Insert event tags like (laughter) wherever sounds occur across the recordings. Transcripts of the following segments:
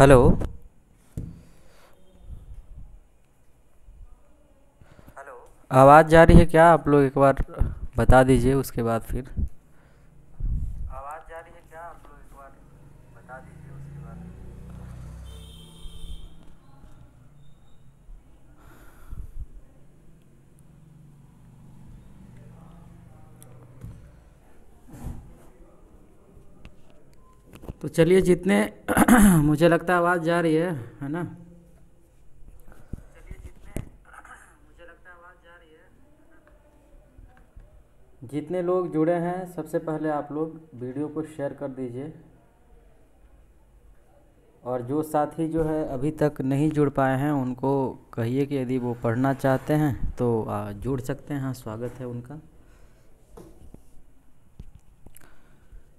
hello आवाज़ जा रही है क्या आप लोग एक बार बता दीजिए उसके बाद फिर चलिए जितने (clears throat) मुझे लगता है आवाज़ जा रही है है ना जितने लोग जुड़े हैं सबसे पहले आप लोग वीडियो को शेयर कर दीजिए और जो साथी जो है अभी तक नहीं जुड़ पाए हैं उनको कहिए कि यदि वो पढ़ना चाहते हैं तो जुड़ सकते हैं हाँ, स्वागत है उनका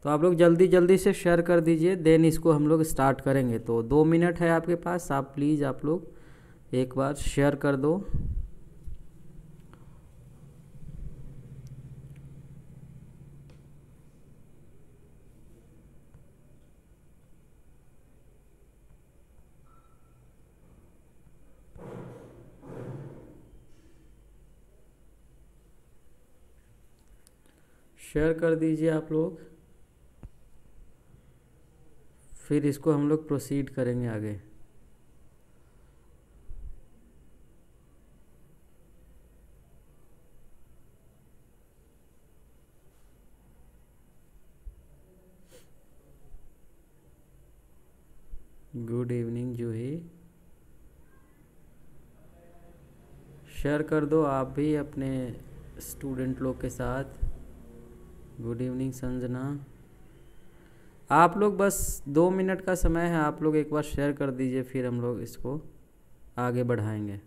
तो आप लोग जल्दी जल्दी से शेयर कर दीजिए देन इसको हम लोग स्टार्ट करेंगे तो दो मिनट है आपके पास आप प्लीज़ आप लोग एक बार शेयर कर दो शेयर कर दीजिए आप लोग फिर इसको हम लोग प्रोसीड करेंगे आगे गुड इवनिंग जूही शेयर कर दो आप भी अपने स्टूडेंट लोग के साथ गुड इवनिंग संजना आप लोग बस दो मिनट का समय है आप लोग एक बार शेयर कर दीजिए फिर हम लोग इसको आगे बढ़ाएंगे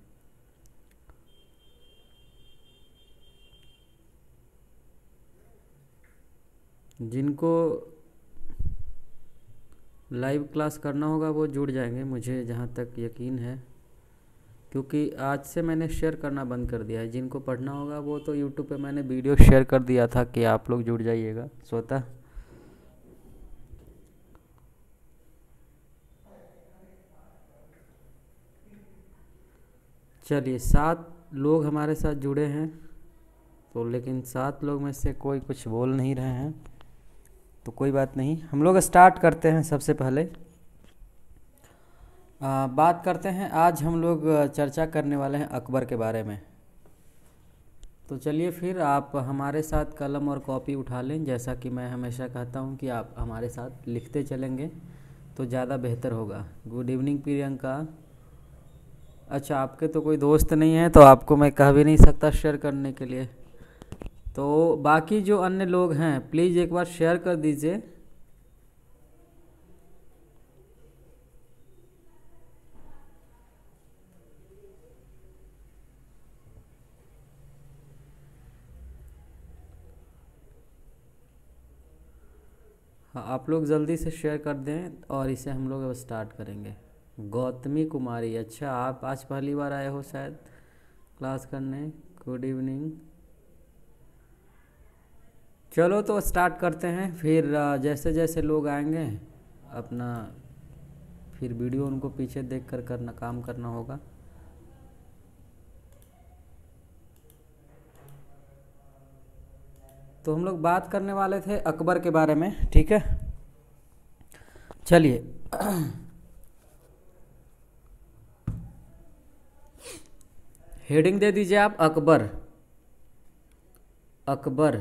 जिनको लाइव क्लास करना होगा वो जुड़ जाएंगे मुझे जहाँ तक यकीन है क्योंकि आज से मैंने शेयर करना बंद कर दिया है जिनको पढ़ना होगा वो तो यूट्यूब पे मैंने वीडियो शेयर कर दिया था कि आप लोग जुड़ जाइएगा स्वतः चलिए सात लोग हमारे साथ जुड़े हैं तो लेकिन सात लोग में से कोई कुछ बोल नहीं रहे हैं तो कोई बात नहीं हम लोग स्टार्ट करते हैं सबसे पहले आ, बात करते हैं आज हम लोग चर्चा करने वाले हैं अकबर के बारे में तो चलिए फिर आप हमारे साथ कलम और कॉपी उठा लें जैसा कि मैं हमेशा कहता हूं कि आप हमारे साथ लिखते चलेंगे तो ज़्यादा बेहतर होगा गुड इवनिंग प्रियंका अच्छा आपके तो कोई दोस्त नहीं है तो आपको मैं कह भी नहीं सकता शेयर करने के लिए तो बाकी जो अन्य लोग हैं प्लीज़ एक बार शेयर कर दीजिए हाँ आप लोग जल्दी से शेयर कर दें और इसे हम लोग अब स्टार्ट करेंगे गौतमी कुमारी अच्छा आप आज पहली बार आए हो शायद क्लास करने गुड इवनिंग चलो तो स्टार्ट करते हैं फिर जैसे जैसे लोग आएंगे अपना फिर वीडियो उनको पीछे देख कर करना काम करना होगा तो हम लोग बात करने वाले थे अकबर के बारे में ठीक है चलिए हेडिंग दे दीजिए आप अकबर अकबर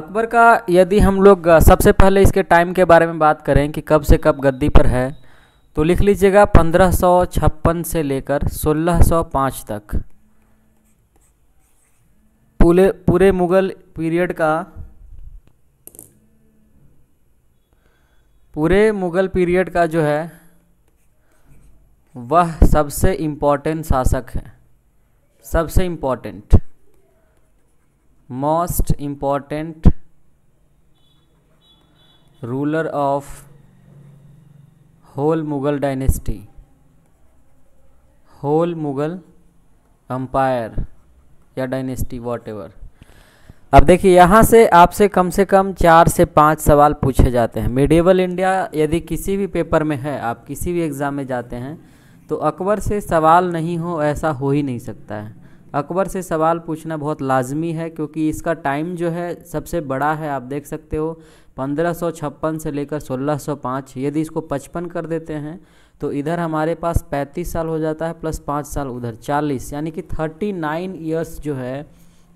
अकबर का यदि हम लोग सबसे पहले इसके टाइम के बारे में बात करें कि कब से कब गद्दी पर है तो लिख लीजिएगा पंद्रह सौ छप्पन से लेकर सोलह सौ पाँच तक पूरे पूरे मुग़ल पीरियड का पूरे मुग़ल पीरियड का जो है वह सबसे इम्पोर्टेंट शासक है सबसे important most important ruler of whole Mughal dynasty whole Mughal empire या डायनेस्टी वॉट एवर अब देखिए यहाँ से आपसे कम से कम चार से पाँच सवाल पूछे जाते हैं मिडेवल इंडिया यदि किसी भी पेपर में है आप किसी भी एग्ज़ाम में जाते हैं तो अकबर से सवाल नहीं हो ऐसा हो ही नहीं सकता है अकबर से सवाल पूछना बहुत लाजमी है क्योंकि इसका टाइम जो है सबसे बड़ा है आप देख सकते हो पंद्रह से लेकर 1605 यदि इसको पचपन कर देते हैं तो इधर हमारे पास 35 साल हो जाता है प्लस 5 साल उधर 40 यानी कि 39 नाइन ईयर्स जो है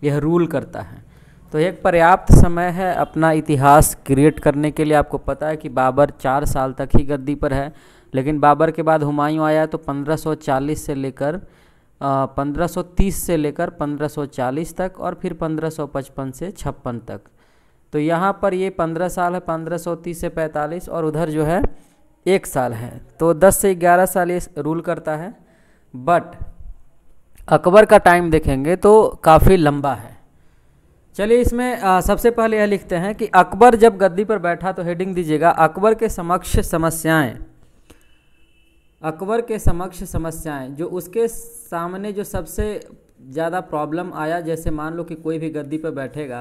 यह रूल करता है तो एक पर्याप्त समय है अपना इतिहास क्रिएट करने के लिए आपको पता है कि बाबर चार साल तक ही गद्दी पर है लेकिन बाबर के बाद हुमायूं आया तो 1540 से लेकर 1530 से लेकर 1540 तक और फिर 1555 से छप्पन तक तो यहाँ पर ये 15 साल है 1530 से 45 और उधर जो है एक साल है तो 10 से 11 साल ये रूल करता है बट अकबर का टाइम देखेंगे तो काफ़ी लंबा है चलिए इसमें आ, सबसे पहले यह लिखते हैं कि अकबर जब गद्दी पर बैठा तो हेडिंग दीजिएगा अकबर के समक्ष समस्याएं अकबर के समक्ष समस्याएं जो उसके सामने जो सबसे ज़्यादा प्रॉब्लम आया जैसे मान लो कि कोई भी गद्दी पर बैठेगा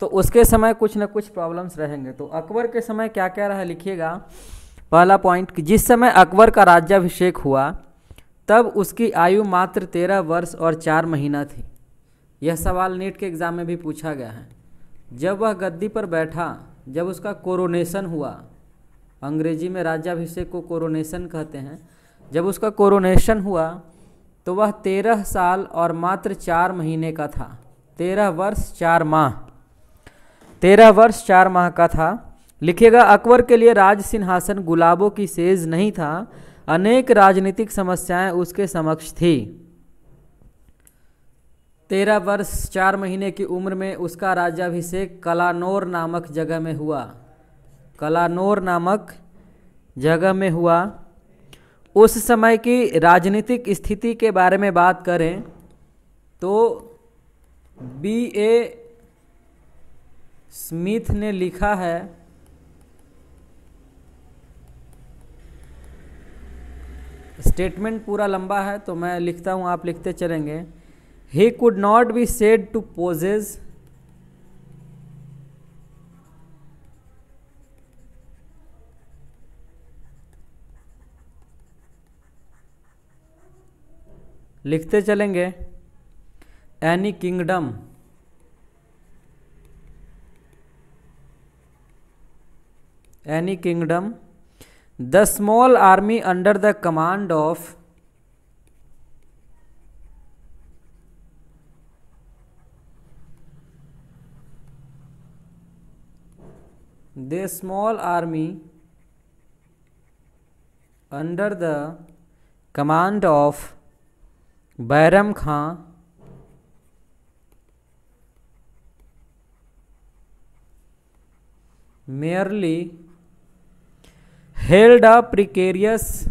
तो उसके समय कुछ ना कुछ प्रॉब्लम्स रहेंगे तो अकबर के समय क्या क्या रहा लिखिएगा पहला पॉइंट कि जिस समय अकबर का राज्याभिषेक हुआ तब उसकी आयु मात्र तेरह वर्ष और चार महीना थी यह सवाल नीट के एग्ज़ाम में भी पूछा गया है जब वह गद्दी पर बैठा जब उसका कोरोनेशन हुआ अंग्रेजी में राज्याभिषेक को कोरोनेशन कहते हैं जब उसका कोरोनेशन हुआ तो वह तेरह साल और मात्र चार महीने का था तेरह वर्ष चार माह तेरह वर्ष चार माह का था लिखेगा अकबर के लिए राज सिंहासन गुलाबों की सेज नहीं था अनेक राजनीतिक समस्याएं उसके समक्ष थी तेरह वर्ष चार महीने की उम्र में उसका राज्याभिषेक कलानोर नामक जगह में हुआ कलानोर नामक जगह में हुआ उस समय की राजनीतिक स्थिति के बारे में बात करें तो बी ए स्मिथ ने लिखा है स्टेटमेंट पूरा लंबा है तो मैं लिखता हूँ आप लिखते चलेंगे he could not be said to possess लिखते चलेंगे any kingdom any kingdom the small army under the command of this small army under the command of Bairam Khan merely held a precarious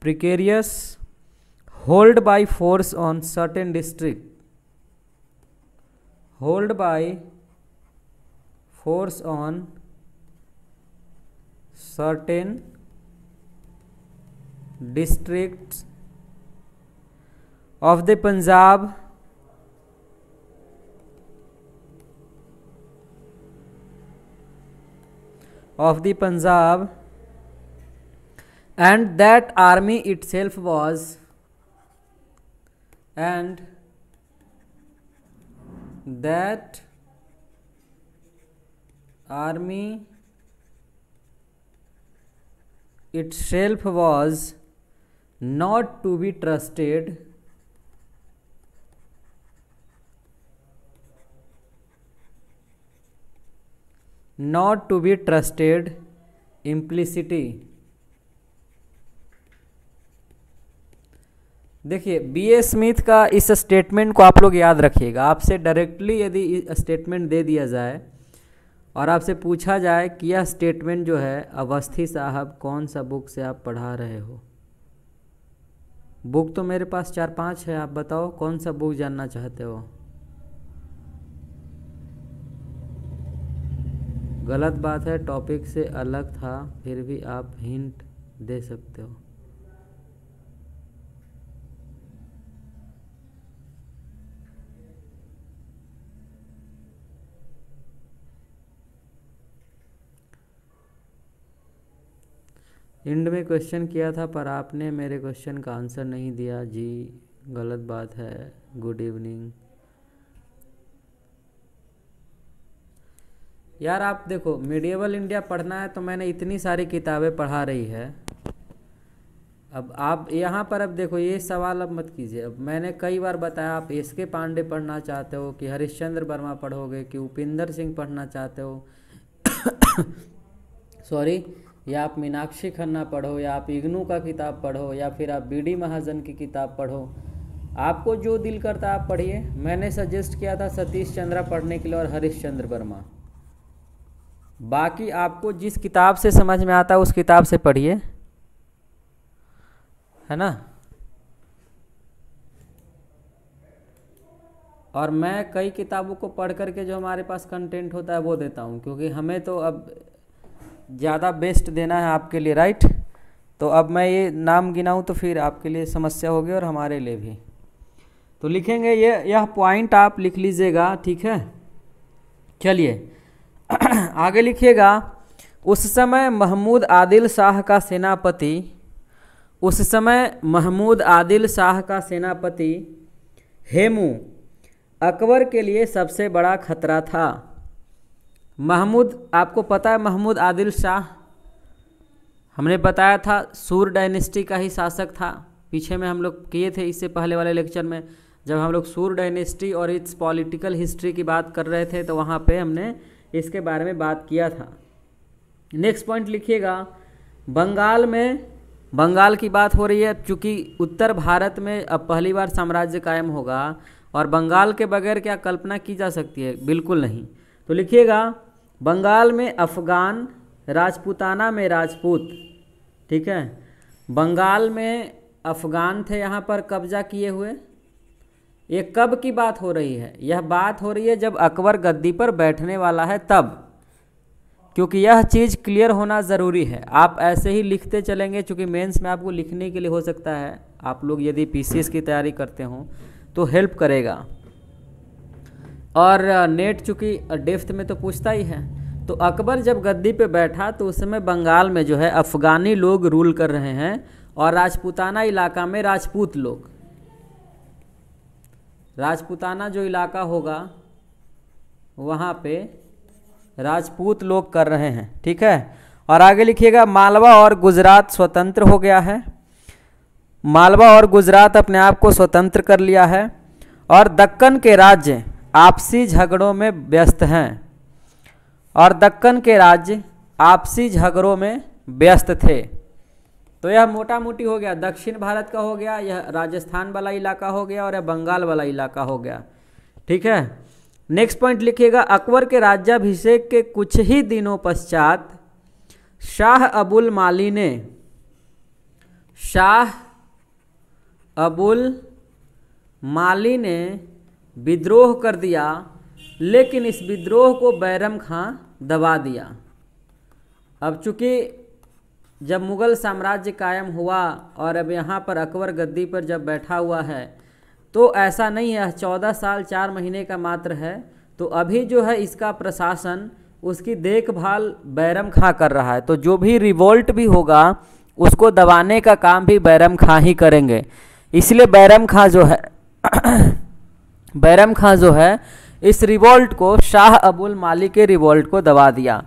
precarious hold by force on certain district hold by force on certain districts of the Punjab of the Punjab and that army itself was and that army itself was not to be trusted not to be trusted implicitly देखिए B A Smith का इस statement को आप लोग याद रखिएगा आपसे directly यदि स्टेटमेंट दे दिया जाए और आपसे पूछा जाए कि यह स्टेटमेंट जो है अवस्थी साहब कौन सा बुक से आप पढ़ा रहे हो बुक तो मेरे पास चार पांच है आप बताओ कौन सा बुक जानना चाहते हो गलत बात है टॉपिक से अलग था फिर भी आप हिंट दे सकते हो एंड में क्वेश्चन किया था पर आपने मेरे क्वेश्चन का आंसर नहीं दिया जी गलत बात है गुड इवनिंग यार आप देखो मिडिएबल इंडिया पढ़ना है तो मैंने इतनी सारी किताबें पढ़ा रही है अब आप यहाँ पर अब देखो ये सवाल अब मत कीजिए अब मैंने कई बार बताया आप एस के पांडे पढ़ना चाहते हो कि हरिश्चंद्र वर्मा पढ़ोगे कि उपेंद्र सिंह पढ़ना चाहते हो सॉरी (coughs) या आप मीनाक्षी खन्ना पढ़ो या आप इग्नू का किताब पढ़ो या फिर आप बी डी महाजन की किताब पढ़ो आपको जो दिल करता आप पढ़िए मैंने सजेस्ट किया था सतीश चंद्रा पढ़ने के लिए और हरीश चंद्र वर्मा बाकी आपको जिस किताब से समझ में आता है उस किताब से पढ़िए है ना और मैं कई किताबों को पढ़ करके जो हमारे पास कंटेंट होता है वो देता हूँ क्योंकि हमें तो अब ज़्यादा बेस्ट देना है आपके लिए राइट तो अब मैं ये नाम गिनाऊँ तो फिर आपके लिए समस्या होगी और हमारे लिए भी तो लिखेंगे ये यह पॉइंट आप लिख लीजिएगा ठीक है चलिए (clears throat) आगे लिखिएगा उस समय महमूद आदिल शाह का सेनापति उस समय महमूद आदिल शाह का सेनापति हेमू अकबर के लिए सबसे बड़ा खतरा था महमूद आपको पता है महमूद आदिल शाह हमने बताया था सूर डायनेस्टी का ही शासक था पीछे में हम लोग किए थे इससे पहले वाले लेक्चर में जब हम लोग सूर डायनेस्टी और इट्स पॉलिटिकल हिस्ट्री की बात कर रहे थे तो वहाँ पे हमने इसके बारे में बात किया था नेक्स्ट पॉइंट लिखिएगा बंगाल में बंगाल की बात हो रही है चूँकि उत्तर भारत में अब पहली बार साम्राज्य कायम होगा और बंगाल के बगैर क्या कल्पना की जा सकती है बिल्कुल नहीं तो लिखिएगा बंगाल में अफ़गान राजपूताना में राजपूत ठीक है बंगाल में अफ़गान थे यहाँ पर कब्जा किए हुए ये कब की बात हो रही है यह बात हो रही है जब अकबर गद्दी पर बैठने वाला है तब क्योंकि यह चीज़ क्लियर होना ज़रूरी है आप ऐसे ही लिखते चलेंगे चूँकि मेंस में आपको लिखने के लिए हो सकता है आप लोग यदि पीसीएस की तैयारी करते हों तो हेल्प करेगा और नेट चूँकि डेफ्थ में तो पूछता ही है तो अकबर जब गद्दी पे बैठा तो उस समय बंगाल में जो है अफ़गानी लोग रूल कर रहे हैं और राजपूताना इलाका में राजपूत लोग राजपूताना जो इलाका होगा वहाँ पे राजपूत लोग कर रहे हैं ठीक है और आगे लिखिएगा मालवा और गुजरात स्वतंत्र हो गया है मालवा और गुजरात अपने आप को स्वतंत्र कर लिया है और दक्कन के राज्य आपसी झगड़ों में व्यस्त हैं और दक्कन के राज्य आपसी झगड़ों में व्यस्त थे तो यह मोटा मोटी हो गया दक्षिण भारत का हो गया यह राजस्थान वाला इलाका हो गया और यह बंगाल वाला इलाका हो गया ठीक है नेक्स्ट पॉइंट लिखिएगा अकबर के राज्याभिषेक के कुछ ही दिनों पश्चात शाह अबुल माली ने शाह अबुल माली ने विद्रोह कर दिया लेकिन इस विद्रोह को बैरम खां दबा दिया अब चूँकि जब मुग़ल साम्राज्य कायम हुआ और अब यहाँ पर अकबर गद्दी पर जब बैठा हुआ है तो ऐसा नहीं है चौदह साल चार महीने का मात्र है तो अभी जो है इसका प्रशासन उसकी देखभाल बैरम खां कर रहा है तो जो भी रिवोल्ट भी होगा उसको दबाने का काम भी बैरम खां ही करेंगे इसलिए बैरम खां जो है बैरम खां जो है इस रिवोल्ट को शाह अबुल मालिक के रिवोल्ट को दबा दिया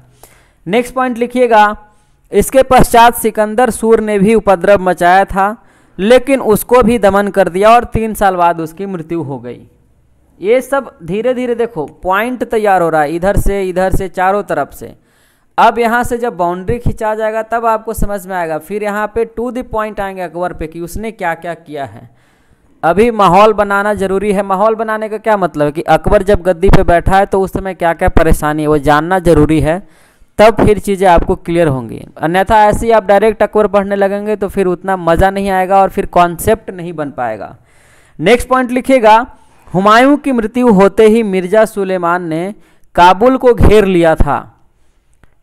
नेक्स्ट पॉइंट लिखिएगा इसके पश्चात सिकंदर सूर ने भी उपद्रव मचाया था लेकिन उसको भी दमन कर दिया और तीन साल बाद उसकी मृत्यु हो गई ये सब धीरे धीरे देखो पॉइंट तैयार हो रहा है इधर से इधर से चारों तरफ से अब यहाँ से जब बाउंड्री खिंचा जाएगा तब आपको समझ में आएगा फिर यहाँ पे टू द पॉइंट आएंगे अकबर पे कि उसने क्या क्या किया है अभी माहौल बनाना जरूरी है माहौल बनाने का क्या मतलब है कि अकबर जब गद्दी पे बैठा है तो उस समय क्या क्या परेशानी है वो जानना जरूरी है तब फिर चीज़ें आपको क्लियर होंगी अन्यथा ऐसे ही आप डायरेक्ट अकबर पढ़ने लगेंगे तो फिर उतना मज़ा नहीं आएगा और फिर कॉन्सेप्ट नहीं बन पाएगा नेक्स्ट पॉइंट लिखेगा हुमायूं की मृत्यु होते ही मिर्ज़ा सुलेमान ने काबुल को घेर लिया था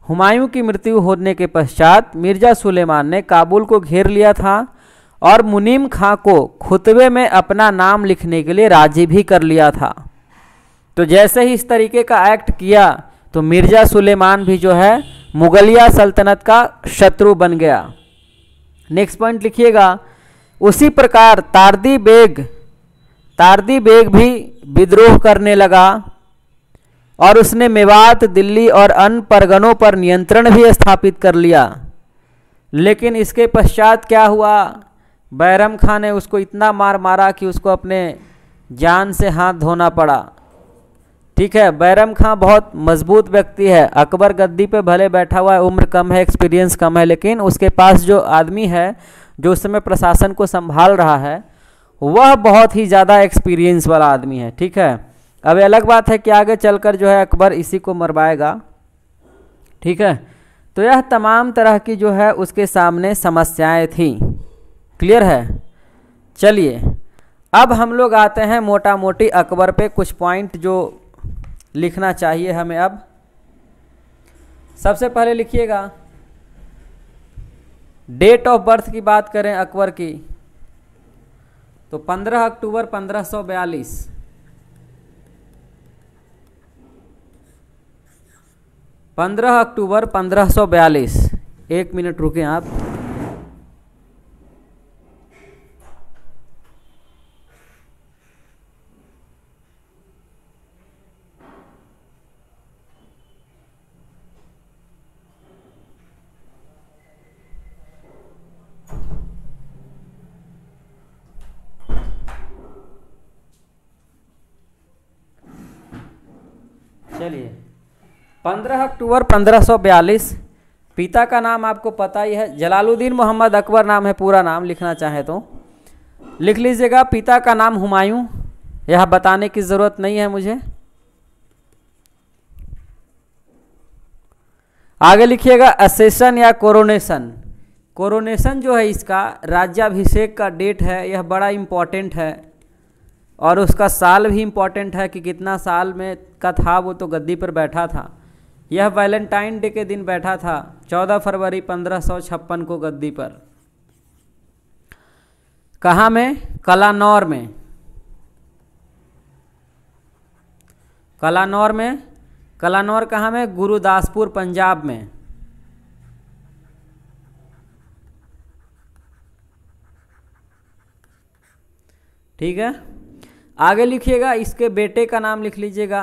हुमायूं की मृत्यु होने के पश्चात मिर्ज़ा सुलेमान ने काबुल को घेर लिया था और मुनीम खां को खुतबे में अपना नाम लिखने के लिए राजी भी कर लिया था तो जैसे ही इस तरीके का एक्ट किया तो मिर्ज़ा सुलेमान भी जो है मुगलिया सल्तनत का शत्रु बन गया नेक्स्ट पॉइंट लिखिएगा उसी प्रकार तारदी बेग तारदी बेग भी विद्रोह करने लगा और उसने मेवात दिल्ली और अन्य परगनों पर नियंत्रण भी स्थापित कर लिया लेकिन इसके पश्चात क्या हुआ बैरम खां ने उसको इतना मार मारा कि उसको अपने जान से हाथ धोना पड़ा ठीक है बैरम खां बहुत मजबूत व्यक्ति है अकबर गद्दी पे भले बैठा हुआ है उम्र कम है एक्सपीरियंस कम है लेकिन उसके पास जो आदमी है जो उस समय प्रशासन को संभाल रहा है वह बहुत ही ज़्यादा एक्सपीरियंस वाला आदमी है ठीक है अब अलग बात है कि आगे चलकर जो है अकबर इसी को मरवाएगा ठीक है तो यह तमाम तरह की जो है उसके सामने समस्याएं थीं क्लियर है चलिए अब हम लोग आते हैं मोटा मोटी अकबर पे कुछ पॉइंट जो लिखना चाहिए हमें अब सबसे पहले लिखिएगा डेट ऑफ बर्थ की बात करें अकबर की तो 15 अक्टूबर 1542 15 अक्टूबर 1542 एक मिनट रुके आप पंद्रह अक्टूबर पंद्रह सौ बयालीस पिता का नाम आपको पता ही है जलालुद्दीन मोहम्मद अकबर नाम है पूरा नाम लिखना चाहे तो लिख लीजिएगा पिता का नाम हुमायूं यह बताने की ज़रूरत नहीं है मुझे आगे लिखिएगा असेसन या कोरोनेशन कोरोनेशन जो है इसका राज्याभिषेक का डेट है यह बड़ा इम्पॉर्टेंट है और उसका साल भी इम्पॉर्टेंट है कि कितना साल में का था वो तो गद्दी पर बैठा था यह वैलेंटाइन डे के दिन बैठा था 14 फरवरी पंद्रह को गद्दी पर कहा में कलानौर में कलानौर में कलानौर कहाँ में गुरुदासपुर पंजाब में ठीक है आगे लिखिएगा इसके बेटे का नाम लिख लीजिएगा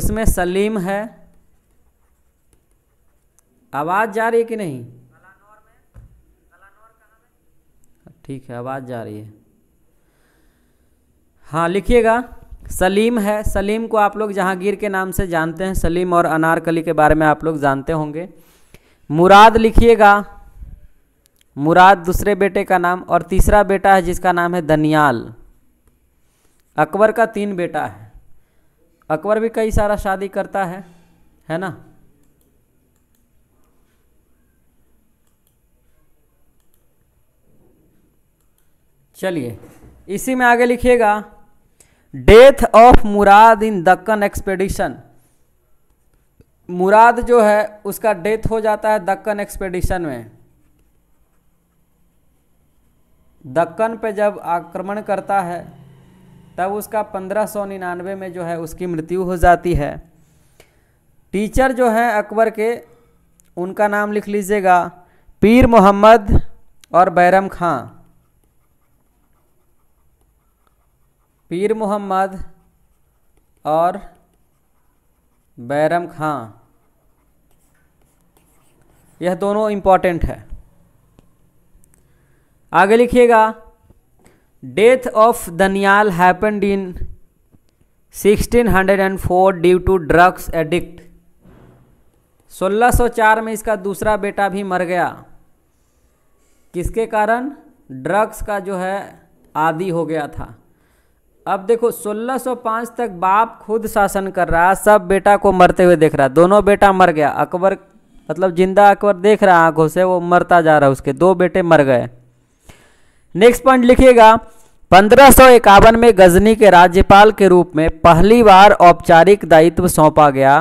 उसमें सलीम है आवाज़ जा रही है कि नहीं ठीक है आवाज़ जा रही है हाँ लिखिएगा सलीम है सलीम को आप लोग जहांगीर के नाम से जानते हैं सलीम और अनारकली के बारे में आप लोग जानते होंगे मुराद लिखिएगा मुराद दूसरे बेटे का नाम और तीसरा बेटा है जिसका नाम है दनियाल अकबर का तीन बेटा है अकबर भी कई सारा शादी करता है है ना चलिए इसी में आगे लिखिएगा death of Murad in Deccan expedition Murad जो है उसका डेथ हो जाता है दक्कन एक्सपेडिशन में दक्कन पे जब आक्रमण करता है तब उसका पंद्रह सौ निन्यानवे में जो है उसकी मृत्यु हो जाती है टीचर जो है अकबर के उनका नाम लिख लीजिएगा पीर मोहम्मद और बैरम खां पीर मोहम्मद और बैरम खां यह दोनों इम्पॉर्टेंट है आगे लिखिएगा death of Daniyal happened in 1604 due to drugs addict 1604 में इसका दूसरा बेटा भी मर गया किसके कारण ड्रग्स का जो है आदि हो गया था अब देखो 1605 तक बाप खुद शासन कर रहा सब बेटा को मरते हुए देख रहा दोनों बेटा मर गया अकबर मतलब जिंदा अकबर देख रहा आंखों से वो मरता जा रहा उसके दो बेटे मर गए नेक्स्ट पॉइंट लिखिएगा पंद्रह में गजनी के राज्यपाल के रूप में पहली बार औपचारिक दायित्व सौंपा गया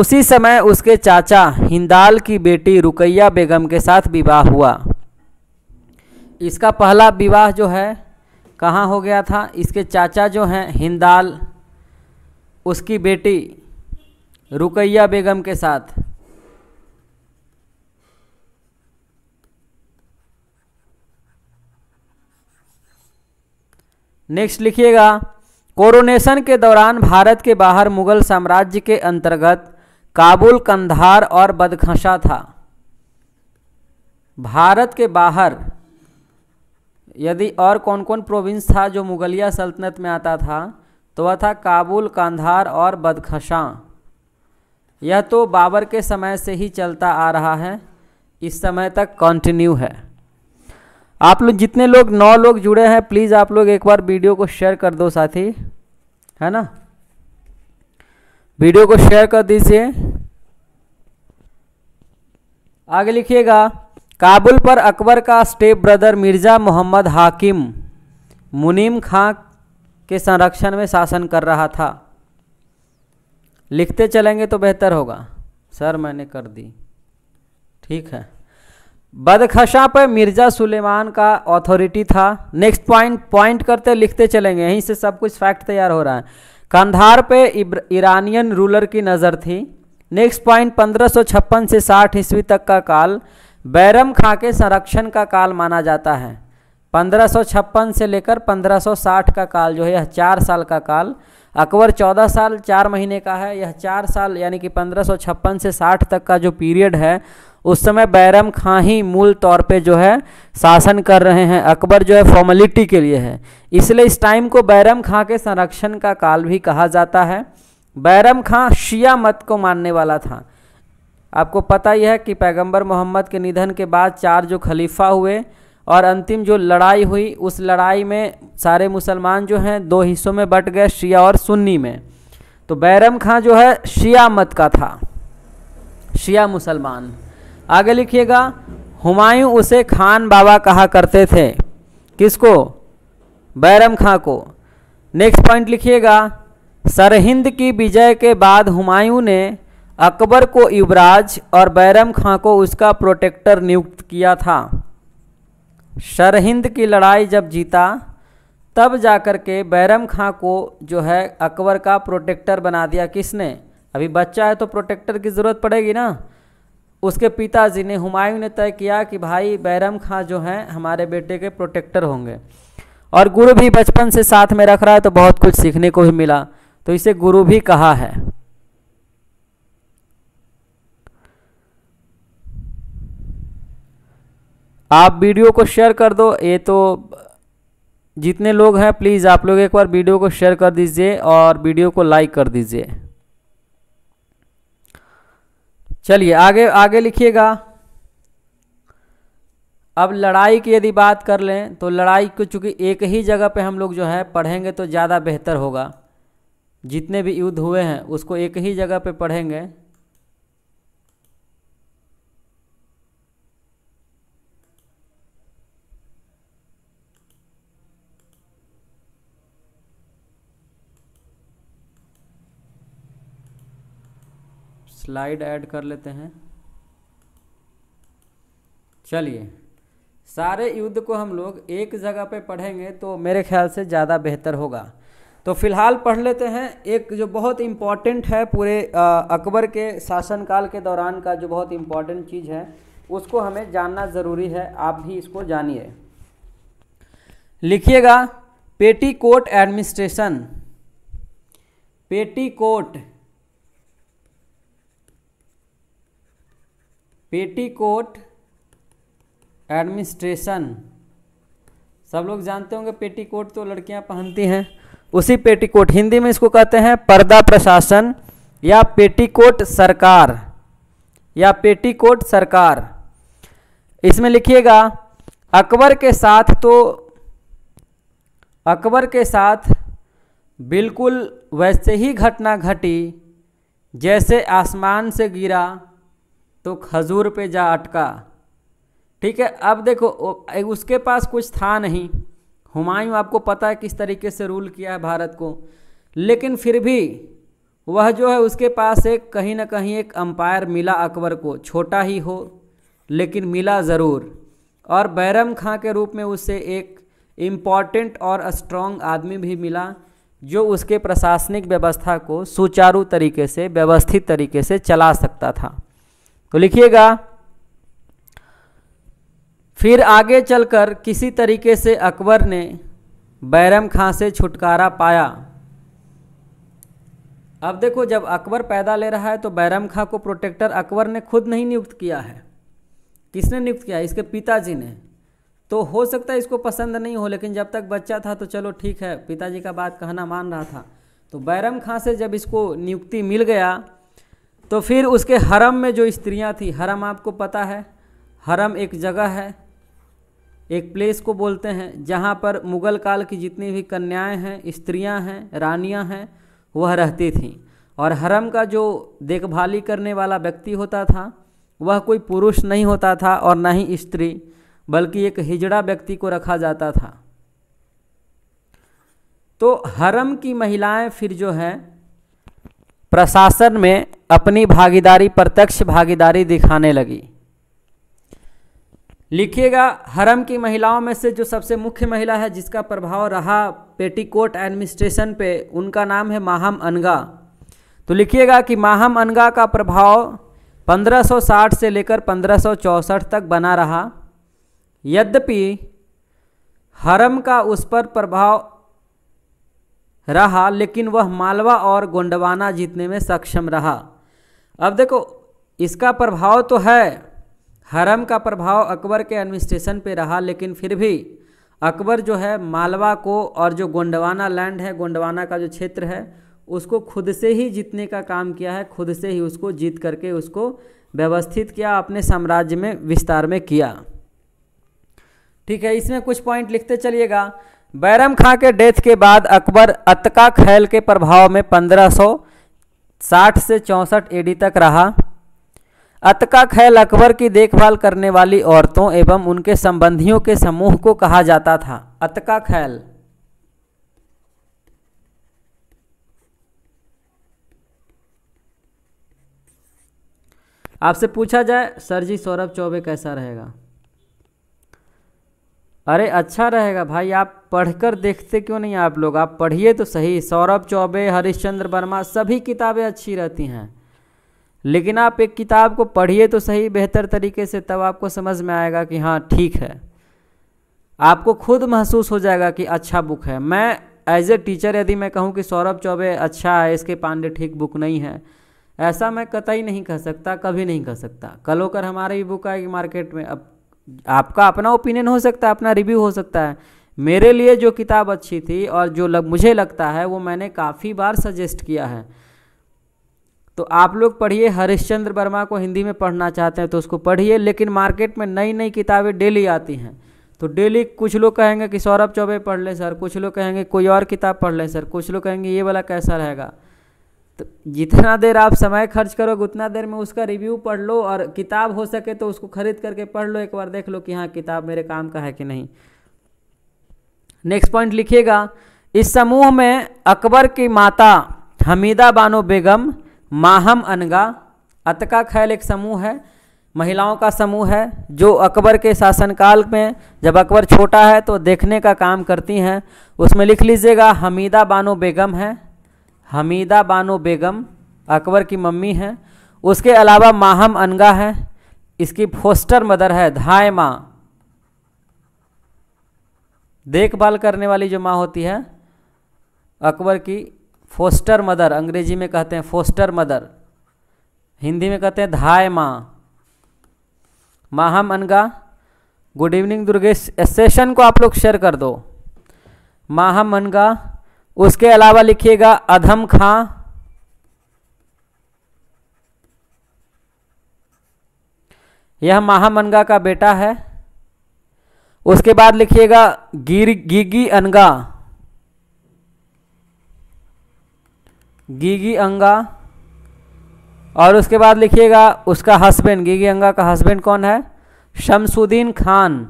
उसी समय उसके चाचा हिंदाल की बेटी रुकैया बेगम के साथ विवाह हुआ इसका पहला विवाह जो है कहाँ हो गया था इसके चाचा जो हैं हिंदाल उसकी बेटी रुकैया बेगम के साथ नेक्स्ट लिखिएगा कोरोनेशन के दौरान भारत के बाहर मुगल साम्राज्य के अंतर्गत काबुल कंधार और बदखशा था भारत के बाहर यदि और कौन कौन प्रोविंस था जो मुगलिया सल्तनत में आता था तो वह था काबुल कंधार और बदखशा यह तो बाबर के समय से ही चलता आ रहा है इस समय तक कंटिन्यू है आप लोग जितने लोग नौ लोग जुड़े हैं प्लीज़ आप लोग एक बार वीडियो को शेयर कर दो साथी है ना वीडियो को शेयर कर दीजिए आगे लिखिएगा काबुल पर अकबर का स्टेप ब्रदर मिर्ज़ा मोहम्मद हाकिम मुनीम खां के संरक्षण में शासन कर रहा था लिखते चलेंगे तो बेहतर होगा सर मैंने कर दी ठीक है बदखशा पर मिर्ज़ा सुलेमान का अथॉरिटी था नेक्स्ट पॉइंट पॉइंट करते लिखते चलेंगे यहीं से सब कुछ फैक्ट तैयार हो रहा है कंधार पे ईरानियन रूलर की नज़र थी नेक्स्ट पॉइंट पंद्रह से साठ ईस्वी तक का काल बैरम खां के संरक्षण का काल माना जाता है 1556 से लेकर 1560 का काल जो है यह चार साल का काल अकबर 14 साल चार महीने का है यह चार साल यानी कि 1556 से 60 तक का जो पीरियड है उस समय बैरम खां ही मूल तौर पे जो है शासन कर रहे हैं अकबर जो है फॉर्मेलिटी के लिए है इसलिए इस टाइम को बैरम खां के संरक्षण का काल भी कहा जाता है बैरम खां शिया मत को मानने वाला था आपको पता ही है कि पैगंबर मोहम्मद के निधन के बाद चार जो खलीफा हुए और अंतिम जो लड़ाई हुई उस लड़ाई में सारे मुसलमान जो हैं दो हिस्सों में बट गए शिया और सुन्नी में तो बैरम खां जो है शिया मत का था शिया मुसलमान आगे लिखिएगा हुमायूं उसे खान बाबा कहा करते थे किसको बैरम खां को नेक्स्ट पॉइंट लिखिएगा सरहिंद की विजय के बाद हुमायूं ने अकबर को युवराज और बैरम खां को उसका प्रोटेक्टर नियुक्त किया था सरहिंद की लड़ाई जब जीता तब जाकर के बैरम खां को जो है अकबर का प्रोटेक्टर बना दिया किसने अभी बच्चा है तो प्रोटेक्टर की ज़रूरत पड़ेगी ना उसके पिताजी ने हुमायूं ने तय किया कि भाई बैरम खां जो हैं हमारे बेटे के प्रोटेक्टर होंगे और गुरु भी बचपन से साथ में रख रहा है तो बहुत कुछ सीखने को भी मिला तो इसे गुरु भी कहा है आप वीडियो को शेयर कर दो ये तो जितने लोग हैं प्लीज़ आप लोग एक बार वीडियो को शेयर कर दीजिए और वीडियो को लाइक कर दीजिए चलिए आगे आगे लिखिएगा अब लड़ाई की यदि बात कर लें तो लड़ाई को चूँकि एक ही जगह पे हम लोग जो है पढ़ेंगे तो ज़्यादा बेहतर होगा जितने भी युद्ध हुए हैं उसको एक ही जगह पे पढ़ेंगे स्लाइड ऐड कर लेते हैं चलिए सारे युद्ध को हम लोग एक जगह पे पढ़ेंगे तो मेरे ख्याल से ज़्यादा बेहतर होगा तो फिलहाल पढ़ लेते हैं एक जो बहुत इम्पॉर्टेंट है पूरे अकबर के शासनकाल के दौरान का जो बहुत इम्पॉर्टेंट चीज़ है उसको हमें जानना ज़रूरी है आप भी इसको जानिए लिखिएगा petty coat administration petty coat petticoat administration सब लोग जानते होंगे पेटीकोट तो लड़कियां पहनती हैं उसी पेटीकोट हिंदी में इसको कहते हैं पर्दा प्रशासन या पेटीकोट सरकार या पेटीकोट सरकार इसमें लिखिएगा अकबर के साथ तो अकबर के साथ बिल्कुल वैसे ही घटना घटी जैसे आसमान से गिरा तो खजूर पे जा अटका ठीक है अब देखो उसके पास कुछ था नहीं हुमायूं आपको पता है किस तरीके से रूल किया है भारत को लेकिन फिर भी वह जो है उसके पास एक कहीं ना कहीं एक अंपायर मिला अकबर को छोटा ही हो लेकिन मिला ज़रूर और बैरम खां के रूप में उसे एक इम्पॉर्टेंट और स्ट्रॉन्ग आदमी भी मिला जो उसके प्रशासनिक व्यवस्था को सुचारू तरीके से व्यवस्थित तरीके से चला सकता था तो लिखिएगा फिर आगे चलकर किसी तरीके से अकबर ने बैरम खां से छुटकारा पाया अब देखो जब अकबर पैदा ले रहा है तो बैरम खां को प्रोटेक्टर अकबर ने खुद नहीं नियुक्त किया है किसने नियुक्त किया है इसके पिताजी ने तो हो सकता है इसको पसंद नहीं हो लेकिन जब तक बच्चा था तो चलो ठीक है पिताजी का बात कहना मान रहा था तो बैरम खां से जब इसको नियुक्ति मिल गया तो फिर उसके हरम में जो स्त्रियां थी हरम आपको पता है हरम एक जगह है एक प्लेस को बोलते हैं जहाँ पर मुग़ल काल की जितनी भी कन्याएं हैं स्त्रियां हैं रानियां हैं वह रहती थीं और हरम का जो देखभाली करने वाला व्यक्ति होता था वह कोई पुरुष नहीं होता था और ना ही स्त्री बल्कि एक हिजड़ा व्यक्ति को रखा जाता था तो हरम की महिलाएं फिर जो हैं प्रशासन में अपनी भागीदारी प्रत्यक्ष भागीदारी दिखाने लगी लिखिएगा हरम की महिलाओं में से जो सबसे मुख्य महिला है जिसका प्रभाव रहा पेटीकोट एडमिनिस्ट्रेशन पे उनका नाम है माहम अनगा तो लिखिएगा कि माहम अनगा का प्रभाव 1560 से लेकर 1564 तक बना रहा यद्यपि हरम का उस पर प्रभाव रहा लेकिन वह मालवा और गोंडवाना जीतने में सक्षम रहा अब देखो इसका प्रभाव तो है हरम का प्रभाव अकबर के एडमिनिस्ट्रेशन पे रहा लेकिन फिर भी अकबर जो है मालवा को और जो गोंडवाना लैंड है गोंडवाना का जो क्षेत्र है उसको खुद से ही जीतने का काम किया है खुद से ही उसको जीत करके उसको व्यवस्थित किया अपने साम्राज्य में विस्तार में किया ठीक है इसमें कुछ पॉइंट लिखते चलिएगा बैरम खां के डेथ के बाद अकबर अतका खैल के प्रभाव में 1560 से चौंसठ एडी तक रहा अतका खैल अकबर की देखभाल करने वाली औरतों एवं उनके संबंधियों के समूह को कहा जाता था अतका खैल आपसे पूछा जाए सर जी सौरभ चौबे कैसा रहेगा अरे अच्छा रहेगा भाई आप पढ़कर देखते क्यों नहीं आप लोग आप पढ़िए तो सही सौरभ चौबे हरिश्चंद्र वर्मा सभी किताबें अच्छी रहती हैं लेकिन आप एक किताब को पढ़िए तो सही बेहतर तरीके से तब आपको समझ में आएगा कि हाँ ठीक है आपको खुद महसूस हो जाएगा कि अच्छा बुक है मैं एज ए टीचर यदि मैं कहूँ कि सौरभ चौबे अच्छा है इसके पांडे ठीक बुक नहीं है ऐसा मैं कतई नहीं कह सकता कभी नहीं कह सकता कल होकर हमारी भी बुक आएगी मार्केट में अब आपका अपना ओपिनियन हो सकता है अपना रिव्यू हो सकता है मेरे लिए जो किताब अच्छी थी और जो लग, मुझे लगता है वो मैंने काफ़ी बार सजेस्ट किया है तो आप लोग पढ़िए हरिश्चंद्र वर्मा को हिंदी में पढ़ना चाहते हैं तो उसको पढ़िए लेकिन मार्केट में नई नई किताबें डेली आती हैं तो डेली कुछ लोग कहेंगे कि सौरभ चौबे पढ़ लें सर कुछ लोग कहेंगे कोई और किताब पढ़ लें सर कुछ लोग कहेंगे ये वाला कैसा रहेगा तो जितना देर आप समय खर्च करोगे उतना देर में उसका रिव्यू पढ़ लो और किताब हो सके तो उसको खरीद करके पढ़ लो एक बार देख लो कि हाँ किताब मेरे काम का है कि नहीं नेक्स्ट पॉइंट लिखिएगा इस समूह में अकबर की माता हमीदा बानो बेगम माहम अनगा अतका खैल एक समूह है महिलाओं का समूह है जो अकबर के शासनकाल में जब अकबर छोटा है तो देखने का काम करती हैं उसमें लिख लीजिएगा हमीदा बानो बेगम है हमीदा बानो बेगम अकबर की मम्मी हैं उसके अलावा माहम अनगा है इसकी फोस्टर मदर है धाय माँ देखभाल करने वाली जो माँ होती है अकबर की फोस्टर मदर अंग्रेजी में कहते हैं फोस्टर मदर हिंदी में कहते हैं धाय माँ माहम अनगा गुड इवनिंग दुर्गेश सेशन को आप लोग शेयर कर दो माहम अनगा उसके अलावा लिखिएगा अधम खां यह महामनगा का बेटा है उसके बाद लिखिएगा गिर गिगी अनगा गिगी अंगा और उसके बाद लिखिएगा उसका हस्बैंड गिगी अंगा का हस्बैंड कौन है शमसुद्दीन खान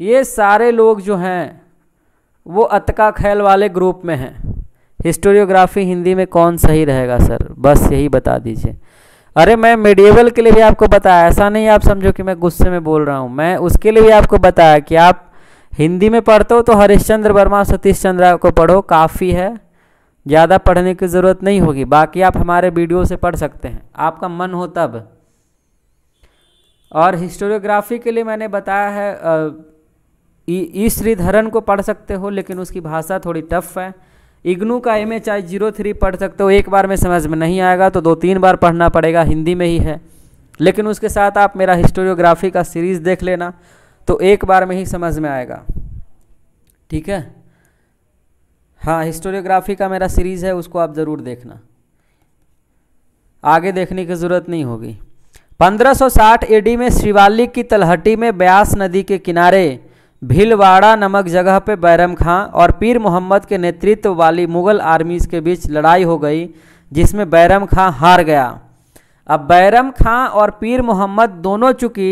ये सारे लोग जो हैं वो अतका खैल वाले ग्रुप में हैं हिस्टोरियोग्राफी हिंदी में कौन सही रहेगा सर बस यही बता दीजिए अरे मैं मेडिएवल के लिए भी आपको बताया ऐसा नहीं आप समझो कि मैं गुस्से में बोल रहा हूँ मैं उसके लिए भी आपको बताया कि आप हिंदी में पढ़ते हो तो हरिश्चंद्र वर्मा सतीश चंद्रा को पढ़ो काफ़ी है ज़्यादा पढ़ने की ज़रूरत नहीं होगी बाकी आप हमारे वीडियो से पढ़ सकते हैं आपका मन हो तब और हिस्टोरियोग्राफी के लिए मैंने बताया है ई श्रीधरन को पढ़ सकते हो लेकिन उसकी भाषा थोड़ी टफ है इग्नू का M H I zero three पढ़ सकते हो एक बार में समझ में नहीं आएगा तो दो तीन बार पढ़ना पड़ेगा हिंदी में ही है लेकिन उसके साथ आप मेरा हिस्टोरियोग्राफी का सीरीज़ देख लेना तो एक बार में ही समझ में आएगा ठीक है हाँ हिस्टोरियोग्राफी का मेरा सीरीज़ है उसको आप ज़रूर देखना आगे देखने की ज़रूरत नहीं होगी 1560 एडी में शिवालिक की तलहटी में ब्यास नदी के किनारे भीलवाड़ा नमक जगह पर बैरम खां और पीर मोहम्मद के नेतृत्व वाली मुग़ल आर्मीज के बीच लड़ाई हो गई जिसमें बैरम खां हार गया अब बैरम खां और पीर मोहम्मद दोनों चूँकि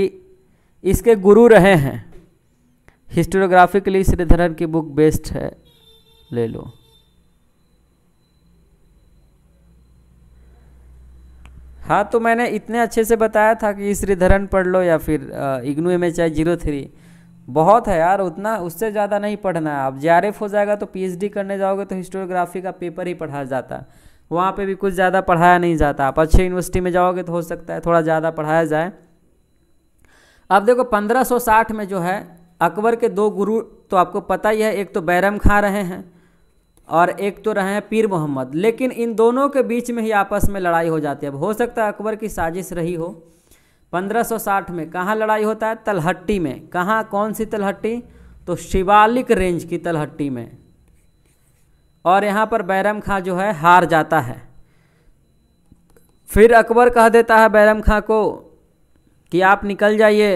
इसके गुरु रहे हैं हिस्टोरियोग्राफिकली श्रीधरन की बुक बेस्ट है ले लो हाँ तो मैंने इतने अच्छे से बताया था कि श्रीधरन पढ़ लो या फिर IGNOU M H I zero three बहुत है यार उतना उससे ज़्यादा नहीं पढ़ना है आप जे हो जाएगा तो पीएचडी करने जाओगे तो हिस्टोरियोग्राफी का पेपर ही पढ़ा जाता है वहाँ पर भी कुछ ज़्यादा पढ़ाया नहीं जाता आप अच्छे यूनिवर्सिटी में जाओगे तो हो सकता है थोड़ा ज़्यादा पढ़ाया जाए अब देखो 1560 में जो है अकबर के दो गुरु तो आपको पता ही है एक तो बैरम खां रहे हैं और एक तो रहे हैं पीर मोहम्मद लेकिन इन दोनों के बीच में ही आपस में लड़ाई हो जाती है अब हो सकता है अकबर की साजिश रही हो 1560 में कहाँ लड़ाई होता है तलहट्टी में कहाँ कौन सी तलहट्टी तो शिवालिक रेंज की तलहट्टी में और यहाँ पर बैरम खां जो है हार जाता है फिर अकबर कह देता है बैरम खां को कि आप निकल जाइए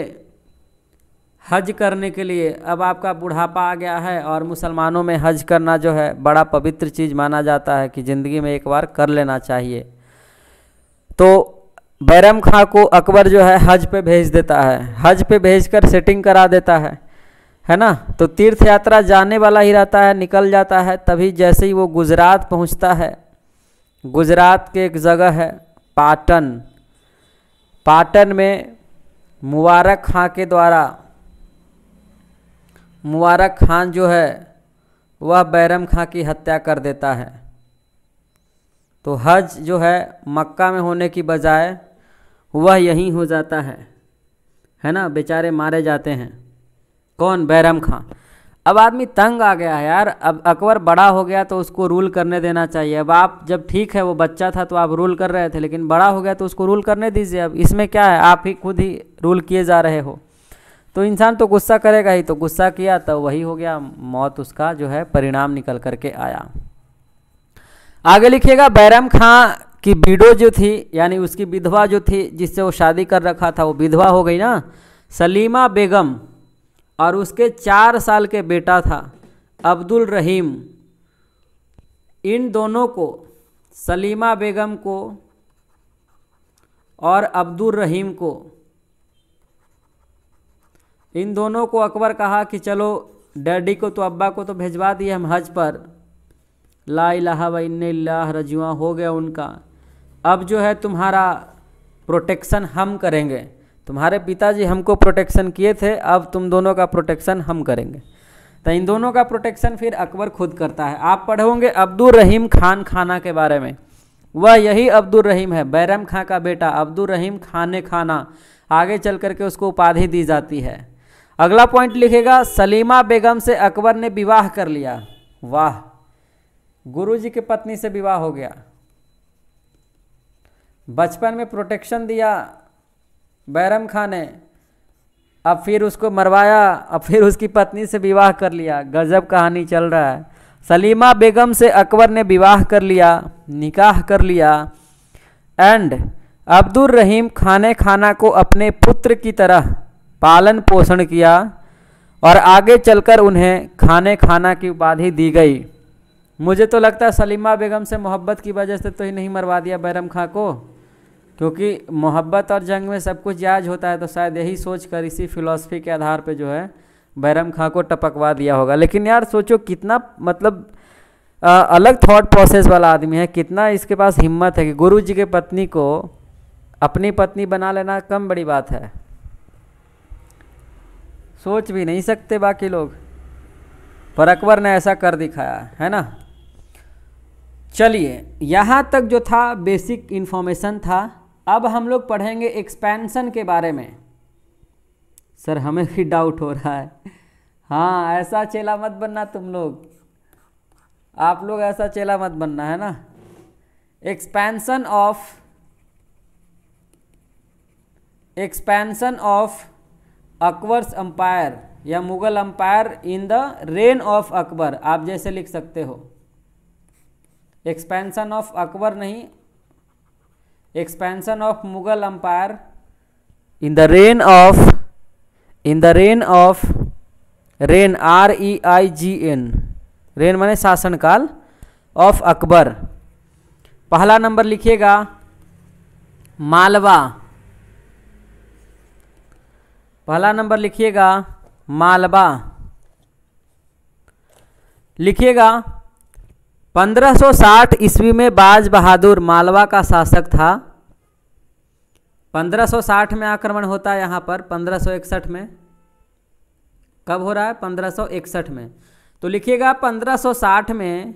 हज करने के लिए अब आपका बुढ़ापा आ गया है और मुसलमानों में हज करना जो है बड़ा पवित्र चीज़ माना जाता है कि ज़िंदगी में एक बार कर लेना चाहिए तो बैरम खां को अकबर जो है हज पे भेज देता है हज पे भेजकर सेटिंग करा देता है है ना तो तीर्थ यात्रा जाने वाला ही रहता है निकल जाता है तभी जैसे ही वो गुजरात पहुंचता है गुजरात के एक जगह है पाटन पाटन में मुबारक खां के द्वारा मुबारक खान जो है वह बैरम खां की हत्या कर देता है तो हज जो है मक्का में होने की बजाय वह यहीं हो जाता है है ना बेचारे मारे जाते हैं कौन बैरम खां अब आदमी तंग आ गया है यार अब अकबर बड़ा हो गया तो उसको रूल करने देना चाहिए अब आप जब ठीक है वो बच्चा था तो आप रूल कर रहे थे लेकिन बड़ा हो गया तो उसको रूल करने दीजिए अब इसमें क्या है आप ही खुद ही रूल किए जा रहे हो तो इंसान तो गुस्सा करेगा ही तो गुस्सा किया तो वही हो गया मौत उसका जो है परिणाम निकल करके आया आगे लिखिएगा बैरम खां कि बीडो जो थी यानी उसकी विधवा जो थी जिससे वो शादी कर रखा था वो विधवा हो गई ना सलीमा बेगम और उसके चार साल के बेटा था अब्दुल रहीम इन दोनों को सलीमा बेगम को और अब्दुल रहीम को इन दोनों को अकबर कहा कि चलो डैडी को तो अब्बा को तो भेजवा दिए हम हज पर ला इलाहा व इन्ने रजुआ हो गया उनका अब जो है तुम्हारा प्रोटेक्शन हम करेंगे तुम्हारे पिताजी हमको प्रोटेक्शन किए थे अब तुम दोनों का प्रोटेक्शन हम करेंगे तो इन दोनों का प्रोटेक्शन फिर अकबर खुद करता है आप पढ़ोगे अब्दुल रहीम खान खाना के बारे में वह यही अब्दुल रहीम है बैरम खां का बेटा अब्दुल रहीम खाने खाना आगे चल करके उसको उपाधि दी जाती है अगला पॉइंट लिखेगा सलीमा बेगम से अकबर ने विवाह कर लिया वाह गुरुजी की पत्नी से विवाह हो गया बचपन में प्रोटेक्शन दिया बैरम खान ने अब फिर उसको मरवाया अब फिर उसकी पत्नी से विवाह कर लिया गजब कहानी चल रहा है सलीमा बेगम से अकबर ने विवाह कर लिया निकाह कर लिया एंड अब्दुल रहीम खाने खाना को अपने पुत्र की तरह पालन पोषण किया और आगे चलकर उन्हें खाने खाना की उपाधि दी गई मुझे तो लगता है सलीमा बेगम से मोहब्बत की वजह से तो ही नहीं मरवा दिया बैरम खां को क्योंकि मोहब्बत और जंग में सब कुछ जायज होता है तो शायद यही सोच कर इसी फिलॉसफी के आधार पर जो है बैरम खां को टपकवा दिया होगा लेकिन यार सोचो कितना मतलब आ, अलग थॉट प्रोसेस वाला आदमी है कितना इसके पास हिम्मत है कि गुरु जी के पत्नी को अपनी पत्नी बना लेना कम बड़ी बात है सोच भी नहीं सकते बाकी लोग पर अकबर ने ऐसा कर दिखाया है ना चलिए यहाँ तक जो था बेसिक इन्फॉर्मेशन था अब हम लोग पढ़ेंगे एक्सपेंशन के बारे में सर हमें भी डाउट हो रहा है हाँ ऐसा चेला मत बनना तुम लोग आप लोग ऐसा चेला मत बनना है ना expansion of expansion of Akbar's empire या Mughal empire in the reign of Akbar आप जैसे लिख सकते हो एक्सपेंशन ऑफ अकबर नहीं expansion of Mughal empire in the reign of in the reign of reign R E I G N reign माने शासनकाल ऑफ अकबर पहला नंबर लिखिएगा मालवा पहला नंबर लिखिएगा मालवा लिखिएगा 1560 ईस्वी में बाज बहादुर मालवा का शासक था 1560 में आक्रमण होता है यहाँ पर 1561 में कब हो रहा है 1561 में तो लिखिएगा 1560 में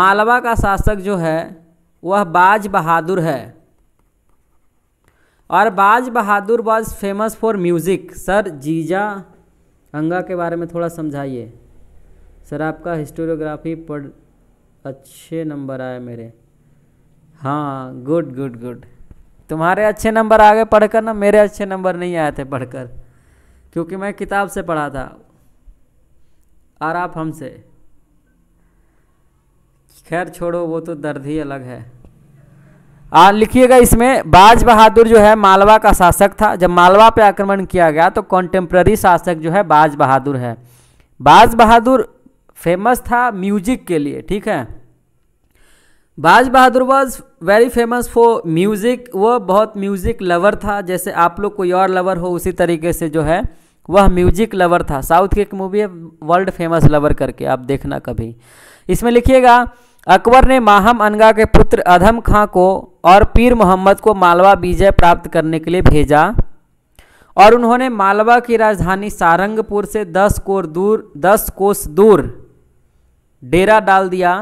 मालवा का शासक जो है वह बाज बहादुर है और Baz Bahadur was famous for music सर जीजा अंगा के बारे में थोड़ा समझाइए सर आपका हिस्टोरियोग्राफी पढ़ अच्छे नंबर आए मेरे हाँ गुड गुड गुड तुम्हारे अच्छे नंबर आगे पढ़कर ना मेरे अच्छे नंबर नहीं आए थे पढ़कर क्योंकि मैं किताब से पढ़ा था और आप हमसे खैर छोड़ो वो तो दर्द ही अलग है आ लिखिएगा इसमें बाज बहादुर जो है मालवा का शासक था जब मालवा पे आक्रमण किया गया तो कॉन्टेम्प्ररी शासक जो है बाज बहादुर है बाज बहादुर फेमस था म्यूजिक के लिए ठीक है Baz Bahadur was very famous for music वह बहुत म्यूज़िक लवर था जैसे आप लोग कोई और लवर हो उसी तरीके से जो है वह म्यूजिक लवर था साउथ की एक मूवी है वर्ल्ड फेमस लवर करके आप देखना कभी इसमें लिखिएगा अकबर ने माहम अनगा के पुत्र अधम खां को और पीर मोहम्मद को मालवा विजय प्राप्त करने के लिए भेजा और उन्होंने मालवा की राजधानी सारंगपुर से दस कोर दूर दस कोस दूर डेरा डाल दिया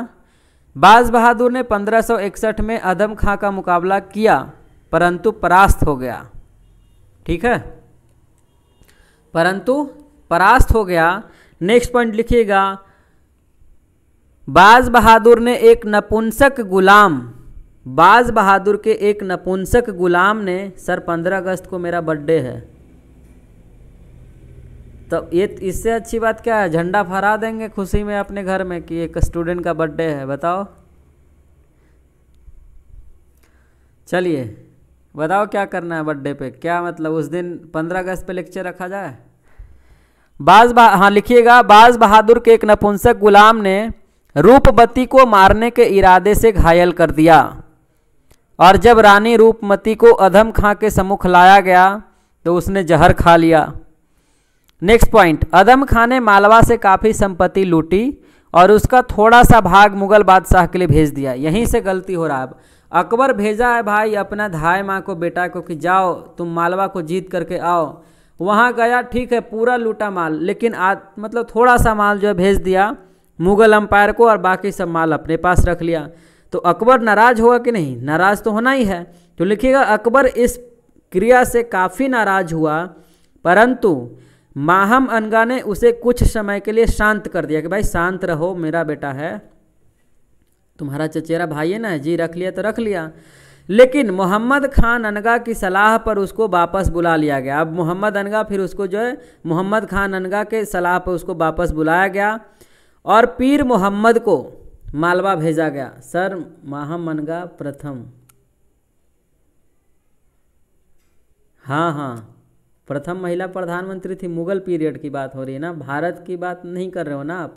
बाज बहादुर ने 1561 में अदम खां का मुकाबला किया परंतु परास्त हो गया ठीक है परंतु परास्त हो गया नेक्स्ट पॉइंट लिखिएगा बाज बहादुर ने एक नपुंसक गुलाम बाज बहादुर के एक नपुंसक गुलाम ने सर 15 अगस्त को मेरा बर्थडे है तो ये इससे अच्छी बात क्या है झंडा फहरा देंगे खुशी में अपने घर में कि एक स्टूडेंट का बर्थडे है बताओ चलिए बताओ क्या करना है बर्थडे पे क्या मतलब उस दिन पंद्रह अगस्त पे लेक्चर रखा जाए बाज बा, हाँ लिखिएगा बाज बहादुर के एक नपुंसक गुलाम ने रूपवती को मारने के इरादे से घायल कर दिया और जब रानी रूपमती को अधम खां के सम्मुख लाया गया तो उसने जहर खा लिया नेक्स्ट पॉइंट अदम खान ने मालवा से काफ़ी संपत्ति लूटी और उसका थोड़ा सा भाग मुगल बादशाह के लिए भेज दिया यहीं से गलती हो रहा है अकबर भेजा है भाई अपना धाय माँ को बेटा को कि जाओ तुम मालवा को जीत करके आओ वहाँ गया ठीक है पूरा लूटा माल लेकिन आ, मतलब थोड़ा सा माल जो है भेज दिया मुगल अम्पायर को और बाकी सब माल अपने पास रख लिया तो अकबर नाराज़ होगा कि नहीं नाराज़ तो होना ही है तो लिखिएगा अकबर इस क्रिया से काफ़ी नाराज हुआ परंतु माहम अनगा ने उसे कुछ समय के लिए शांत कर दिया कि भाई शांत रहो मेरा बेटा है तुम्हारा चचेरा भाई है ना जी रख लिया तो रख लिया लेकिन मोहम्मद खान अनगा की सलाह पर उसको वापस बुला लिया गया अब मोहम्मद अनगा फिर उसको जो है मोहम्मद खान अनगा के सलाह पर उसको वापस बुलाया गया और पीर मोहम्मद को मालवा भेजा गया सर माहम अनगा प्रथम हाँ हाँ प्रथम महिला प्रधानमंत्री थी मुगल पीरियड की बात हो रही है ना भारत की बात नहीं कर रहे हो ना आप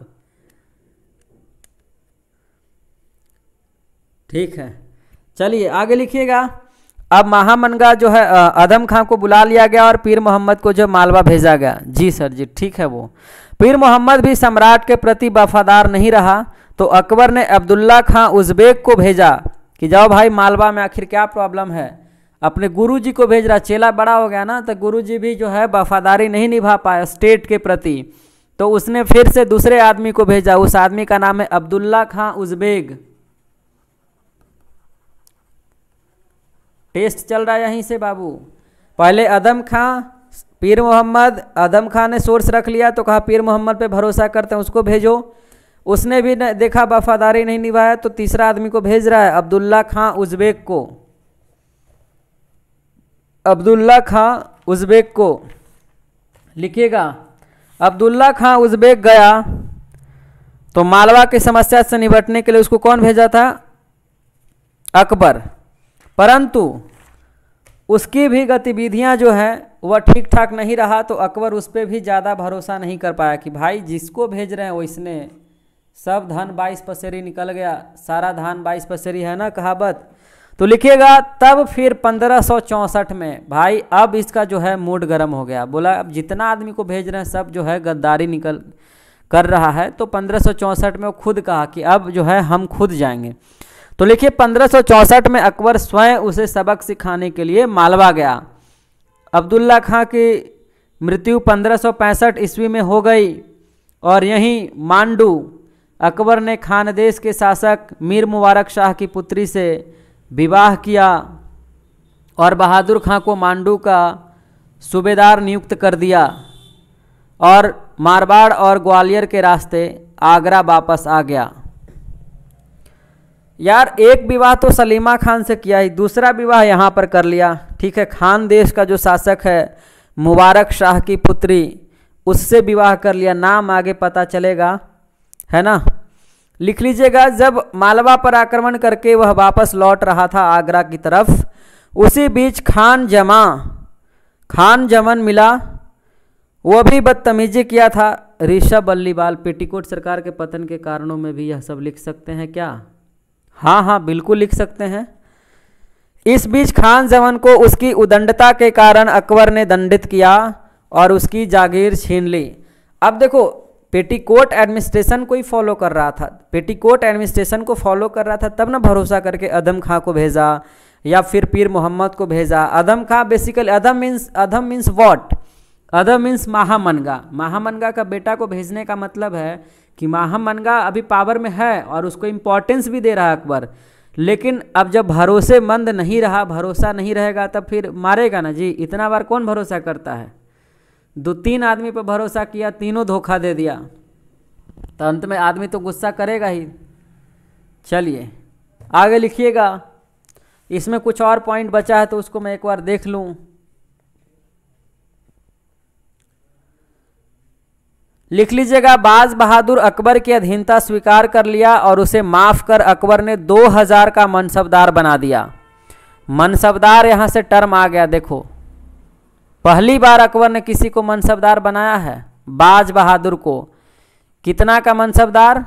ठीक है चलिए आगे लिखिएगा अब महामनगा जो है अदम खां को बुला लिया गया और पीर मोहम्मद को जो मालवा भेजा गया जी सर जी ठीक है वो पीर मोहम्मद भी सम्राट के प्रति वफादार नहीं रहा तो अकबर ने अब्दुल्ला खां उज्बेक को भेजा कि जाओ भाई मालवा में आखिर क्या प्रॉब्लम है अपने गुरु जी को भेज रहा चेला बड़ा हो गया ना तो गुरु जी भी जो है वफादारी नहीं निभा पाया स्टेट के प्रति तो उसने फिर से दूसरे आदमी को भेजा उस आदमी का नाम है अब्दुल्ला खां उज्बेग टेस्ट चल रहा है यहीं से बाबू पहले अदम खां पीर मोहम्मद अदम खां ने सोर्स रख लिया तो कहा पीर मोहम्मद पे भरोसा करते हैं उसको भेजो उसने भी देखा वफादारी नहीं निभाया तो तीसरा आदमी को भेज रहा है अब्दुल्ला खां उज्बेक को अब्दुल्ला खां उज़्बेक को लिखिएगा अब्दुल्ला खां उज़्बेक गया तो मालवा की समस्या से निपटने के लिए उसको कौन भेजा था अकबर परंतु उसकी भी गतिविधियां जो हैं वह ठीक ठाक नहीं रहा तो अकबर उस पर भी ज़्यादा भरोसा नहीं कर पाया कि भाई जिसको भेज रहे हैं वैसने सब धन बाईस पसेरी निकल गया सारा धान बाईस पसेरी है ना कहावत तो लिखिएगा तब फिर पंद्रह में भाई अब इसका जो है मूड गर्म हो गया बोला अब जितना आदमी को भेज रहे हैं सब जो है गद्दारी निकल कर रहा है तो पंद्रह में वो खुद कहा कि अब जो है हम खुद जाएंगे तो लिखिए पंद्रह में अकबर स्वयं उसे सबक सिखाने के लिए मालवा गया अब्दुल्ला खां की मृत्यु पंद्रह ईस्वी में हो गई और यहीं मांडू अकबर ने खानदेश के शासक मीर मुबारक शाह की पुत्री से विवाह किया और बहादुर खां को मांडू का सूबेदार नियुक्त कर दिया और मारवाड़ और ग्वालियर के रास्ते आगरा वापस आ गया यार एक विवाह तो सलीमा खान से किया ही दूसरा विवाह यहाँ पर कर लिया ठीक है खान देश का जो शासक है मुबारक शाह की पुत्री उससे विवाह कर लिया नाम आगे पता चलेगा है ना लिख लीजिएगा जब मालवा पर आक्रमण करके वह वापस लौट रहा था आगरा की तरफ उसी बीच खान जमा खान जमन मिला वह भी बदतमीजी किया था ऋषभ बल्लीवाल पेटीकोट सरकार के पतन के कारणों में भी यह सब लिख सकते हैं क्या हाँ हाँ बिल्कुल लिख सकते हैं इस बीच खान जमन को उसकी उदंडता के कारण अकबर ने दंडित किया और उसकी जागीर छीन ली अब देखो पेटीकोट एडमिनिस्ट्रेशन को ही फॉलो कर रहा था पेटीकोट एडमिनिस्ट्रेशन को फॉलो कर रहा था तब ना भरोसा करके अदम खां को भेजा या फिर पीर मोहम्मद को भेजा Adham Khan basically Adham means Adham means what Adham means महामनगा महामनगा का बेटा को भेजने का मतलब है कि महामनगा अभी पावर में है और उसको इम्पोर्टेंस भी दे रहा अकबर लेकिन अब जब भरोसेमंद नहीं रहा भरोसा नहीं रहेगा तब फिर मारेगा ना जी इतना बार कौन भरोसा करता है दो तीन आदमी पर भरोसा किया तीनों धोखा दे दिया तो अंत में आदमी तो गुस्सा करेगा ही चलिए आगे लिखिएगा इसमें कुछ और पॉइंट बचा है तो उसको मैं एक बार देख लूँ लिख लीजिएगा बाज बहादुर अकबर की अधीनता स्वीकार कर लिया और उसे माफ कर अकबर ने 2000 का मनसबदार बना दिया मनसबदार यहाँ से टर्म आ गया देखो पहली बार अकबर ने किसी को मनसबदार बनाया है बाज बहादुर को कितना का मनसबदार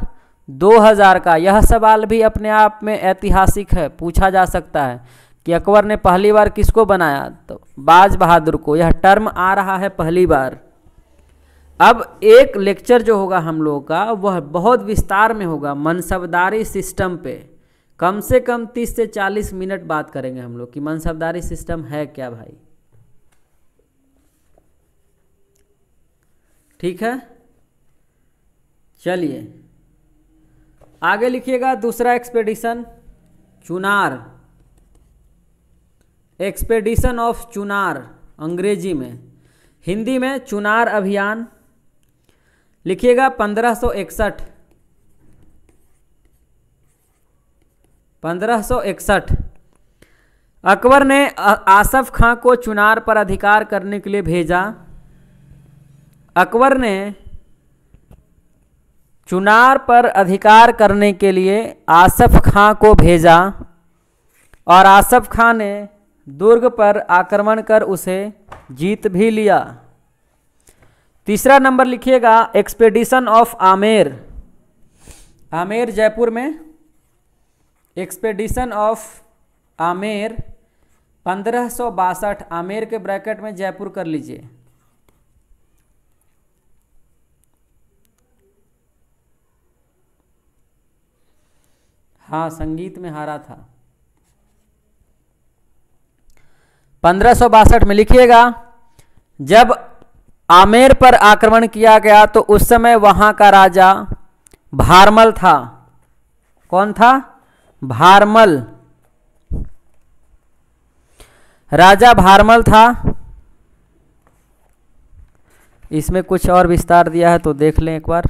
2000 का यह सवाल भी अपने आप में ऐतिहासिक है पूछा जा सकता है कि अकबर ने पहली बार किसको बनाया तो बाज बहादुर को यह टर्म आ रहा है पहली बार अब एक लेक्चर जो होगा हम लोगों का वह बहुत विस्तार में होगा मनसबदारी सिस्टम पे कम से कम 30 से 40 मिनट बात करेंगे हम लोग कि मनसबदारी सिस्टम है क्या भाई ठीक है चलिए आगे लिखिएगा दूसरा expedition Chunar expedition of Chunar अंग्रेजी में हिंदी में चुनार अभियान लिखिएगा पंद्रह सौ इकसठ पंद्रह सौ इकसठ अकबर ने आसफ खां को चुनार पर अधिकार करने के लिए भेजा अकबर ने चुनार पर अधिकार करने के लिए आसफ खां को भेजा और आसफ खां ने दुर्ग पर आक्रमण कर उसे जीत भी लिया तीसरा नंबर लिखिएगा एक्सपेडिशन ऑफ आमेर आमेर जयपुर में एक्सपेडिशन ऑफ आमेर पंद्रह आमेर के ब्रैकेट में जयपुर कर लीजिए हाँ संगीत में हारा था पंद्रह में लिखिएगा जब आमेर पर आक्रमण किया गया तो उस समय वहां का राजा भारमल था कौन था भारमल राजा भारमल था इसमें कुछ और विस्तार दिया है तो देख लें एक बार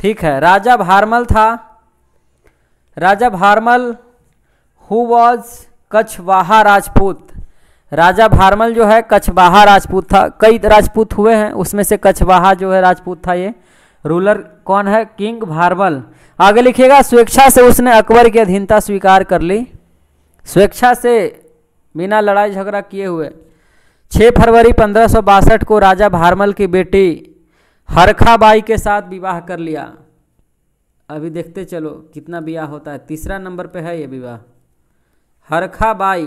ठीक है राजा भारमल था राजा भारमल हु वॉज कछवाहा राजपूत राजा भारमल जो है कछवाहा राजपूत था कई राजपूत हुए हैं उसमें से कछवाहा जो है राजपूत था ये रूलर कौन है किंग भारमल आगे लिखिएगा स्वेच्छा से उसने अकबर की अधीनता स्वीकार कर ली स्वेच्छा से बिना लड़ाई झगड़ा किए हुए 6 फरवरी पंद्रह को राजा भारमल की बेटी हरखाबाई के साथ विवाह कर लिया अभी देखते चलो कितना ब्याह होता है तीसरा नंबर पे है ये विवाह हरखाबाई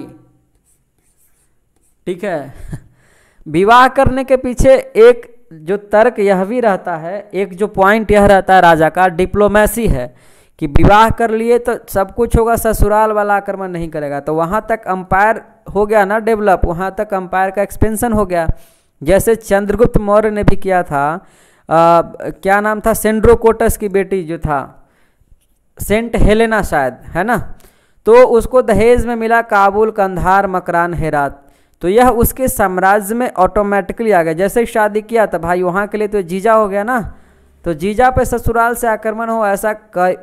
ठीक है विवाह करने के पीछे एक जो तर्क यह भी रहता है एक जो पॉइंट यह रहता है राजा का डिप्लोमेसी है कि विवाह कर लिए तो सब कुछ होगा ससुराल वाला आक्रमण नहीं करेगा तो वहाँ तक अंपायर हो गया ना डेवलप वहाँ तक अंपायर का एक्सपेंशन हो गया जैसे चंद्रगुप्त मौर्य ने भी किया था आ, क्या नाम था सेंड्रोकोटस की बेटी जो था सेंट हेलेना शायद है ना तो उसको दहेज में मिला काबुल कंधार मकरान हेरात तो यह उसके साम्राज्य में ऑटोमेटिकली आ गया जैसे ही शादी किया तो भाई वहाँ के लिए तो जीजा हो गया ना तो जीजा पर ससुराल से आक्रमण हो ऐसा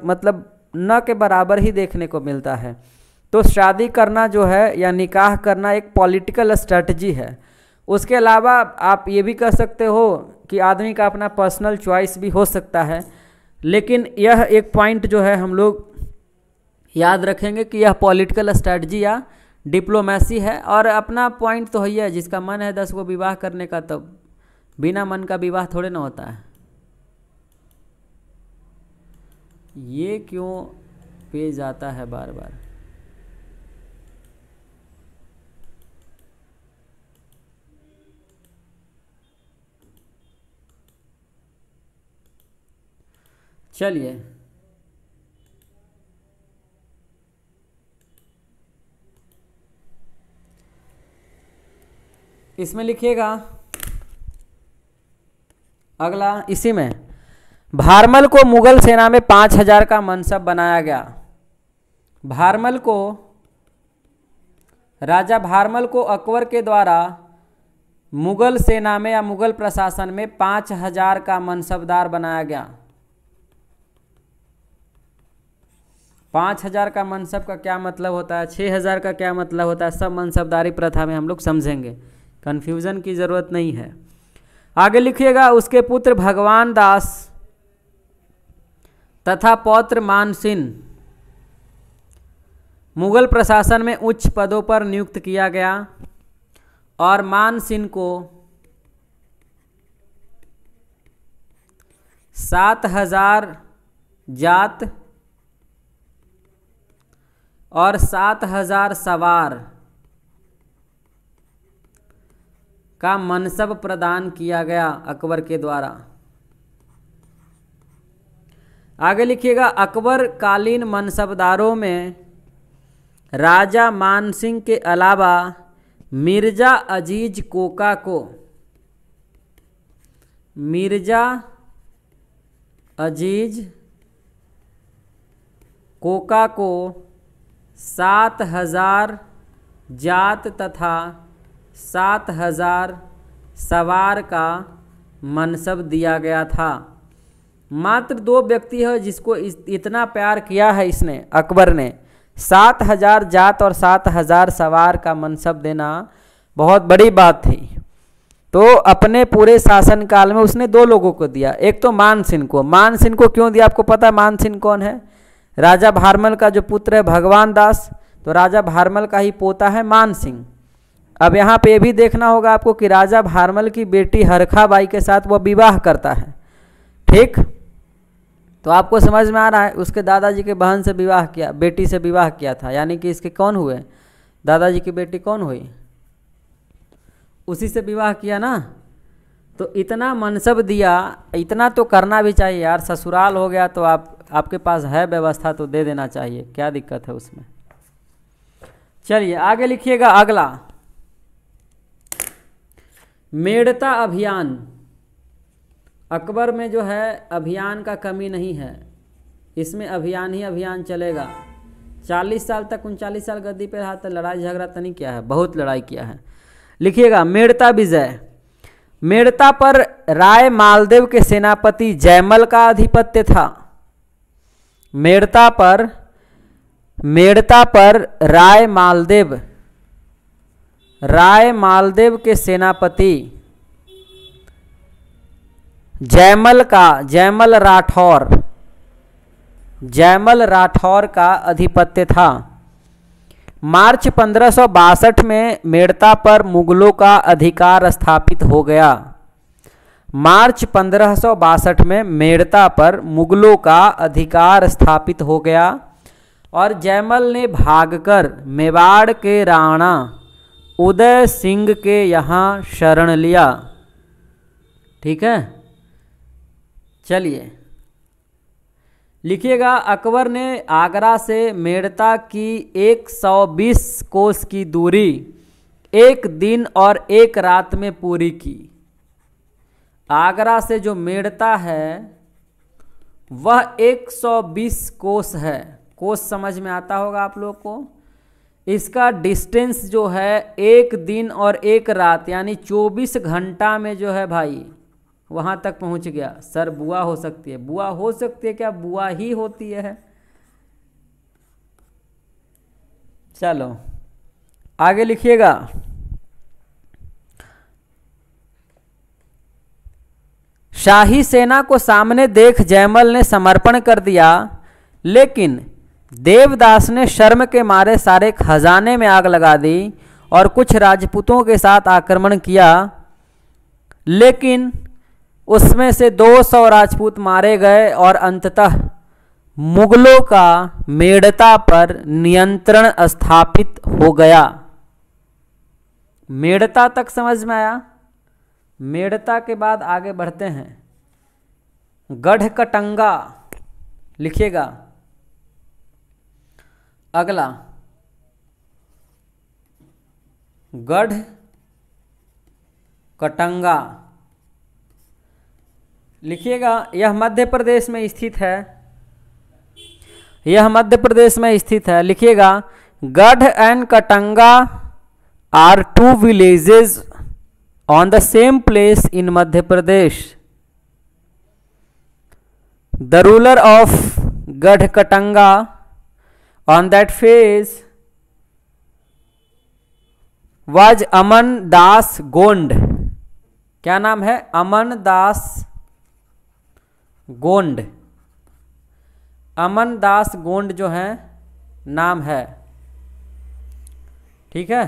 मतलब न के बराबर ही देखने को मिलता है तो शादी करना जो है या निकाह करना एक पॉलिटिकल स्ट्रेटजी है उसके अलावा आप ये भी कह सकते हो कि आदमी का अपना पर्सनल चॉइस भी हो सकता है लेकिन यह एक पॉइंट जो है हम लोग याद रखेंगे कि यह पॉलिटिकल स्ट्रैटी या डिप्लोमेसी है और अपना पॉइंट तो है ही है जिसका मन है दस को विवाह करने का तब तो बिना मन का विवाह थोड़े ना होता है ये क्यों पेज आता है बार बार चलिए इसमें लिखिएगा अगला इसी में भारमल को मुगल सेना में पांच हजार का मनसब बनाया गया भारमल को राजा भारमल को अकबर के द्वारा मुगल सेना में या मुगल प्रशासन में पांच हजार का मनसबदार बनाया गया पाँच हज़ार का मनसब का क्या मतलब होता है छः हज़ार का क्या मतलब होता है सब मनसबदारी प्रथा में हम लोग समझेंगे कन्फ्यूज़न की ज़रूरत नहीं है आगे लिखिएगा उसके पुत्र भगवान दास तथा पौत्र मानसिंह मुगल प्रशासन में उच्च पदों पर नियुक्त किया गया और मानसिंह को सात हजार जात और सात हजार सवार का मनसब प्रदान किया गया अकबर के द्वारा आगे लिखिएगा अकबर कालीन मनसबदारों में राजा मानसिंह के अलावा मिर्जा अजीज कोका को मिर्जा अजीज कोका को सात हजार जात तथा सात हजार सवार का मनसब दिया गया था मात्र दो व्यक्ति है जिसको इतना प्यार किया है इसने अकबर ने सात हजार जात और सात हजार सवार का मनसब देना बहुत बड़ी बात थी तो अपने पूरे शासन काल में उसने दो लोगों को दिया एक तो मानसिंह को मानसिंह को क्यों दिया आपको पता है मानसिंह कौन है राजा भारमल का जो पुत्र है भगवान दास तो राजा भारमल का ही पोता है मान सिंह अब यहाँ पे ये भी देखना होगा आपको कि राजा भारमल की बेटी हरखाबाई के साथ वह विवाह करता है ठीक तो आपको समझ में आ रहा है उसके दादाजी के बहन से विवाह किया बेटी से विवाह किया था यानी कि इसके कौन हुए दादाजी की बेटी कौन हुई उसी से विवाह किया ना तो इतना मनसब दिया इतना तो करना भी चाहिए यार ससुराल हो गया तो आप आपके पास है व्यवस्था तो दे देना चाहिए क्या दिक्कत है उसमें चलिए आगे लिखिएगा अगला मेड़ता अभियान अकबर में जो है अभियान का कमी नहीं है इसमें अभियान ही अभियान चलेगा चालीस साल तक उनचालीस साल गद्दी पे रहा तो लड़ाई झगड़ा तो नहीं किया है बहुत लड़ाई किया है लिखिएगा मेड़ता विजय मेड़ता पर राय मालदेव के सेनापति जयमल का आधिपत्य था मेड़ता पर मेड़ता पर राय मालदेव राय मालदेव के सेनापति जयमल का जयमल राठौर जयमल राठौर का अधिपत्य था मार्च पंद्रह में मेड़ता पर मुगलों का अधिकार स्थापित हो गया मार्च पंद्रह में मेड़ता पर मुगलों का अधिकार स्थापित हो गया और जयमल ने भागकर मेवाड़ के राणा उदय सिंह के यहाँ शरण लिया ठीक है चलिए लिखिएगा अकबर ने आगरा से मेड़ता की 120 कोस की दूरी एक दिन और एक रात में पूरी की आगरा से जो मेड़ता है वह 120 कोस है कोस समझ में आता होगा आप लोग को इसका डिस्टेंस जो है एक दिन और एक रात यानी 24 घंटा में जो है भाई वहाँ तक पहुँच गया सर बुआ हो सकती है बुआ हो सकती है क्या बुआ ही होती है चलो आगे लिखिएगा शाही सेना को सामने देख जयमल ने समर्पण कर दिया लेकिन देवदास ने शर्म के मारे सारे खजाने में आग लगा दी और कुछ राजपूतों के साथ आक्रमण किया लेकिन उसमें से 200 राजपूत मारे गए और अंततः मुगलों का मेड़ता पर नियंत्रण स्थापित हो गया मेड़ता तक समझ में आया मेड़ता के बाद आगे बढ़ते हैं गढ़कटंगा लिखिएगा अगला गढ़ कटंगा लिखिएगा यह मध्य प्रदेश में स्थित है यह मध्य प्रदेश में स्थित है लिखिएगा Garh and Katanga are two villages on the same place in Madhya Pradesh the ruler of Garh Katanga on that phase was Aman Das Gond क्या नाम है अमन दास गोंड अमन दास गोंड जो है नाम है ठीक है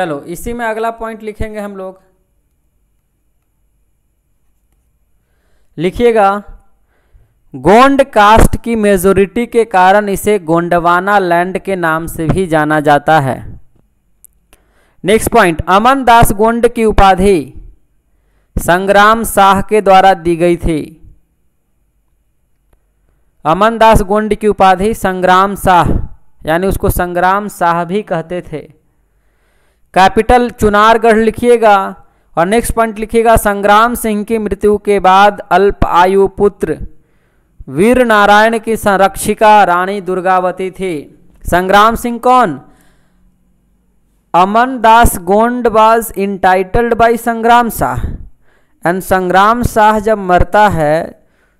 चलो इसी में अगला पॉइंट लिखेंगे हम लोग लिखिएगा गोंड कास्ट की मेजोरिटी के कारण इसे गोंडवाना लैंड के नाम से भी जाना जाता है नेक्स्ट पॉइंट अमन दास गोंड की उपाधि संग्राम शाह के द्वारा दी गई थी अमन दास गोंड की उपाधि संग्राम शाह यानी उसको संग्राम शाह भी कहते थे कैपिटल चुनारगढ़ लिखिएगा और नेक्स्ट पॉइंट लिखिएगा संग्राम सिंह की मृत्यु के बाद अल्प आयु पुत्र वीर नारायण की संरक्षिका रानी दुर्गावती थी संग्राम सिंह कौन Aman Das Gond was entitled by Sangram Shah and संग्राम शाह जब मरता है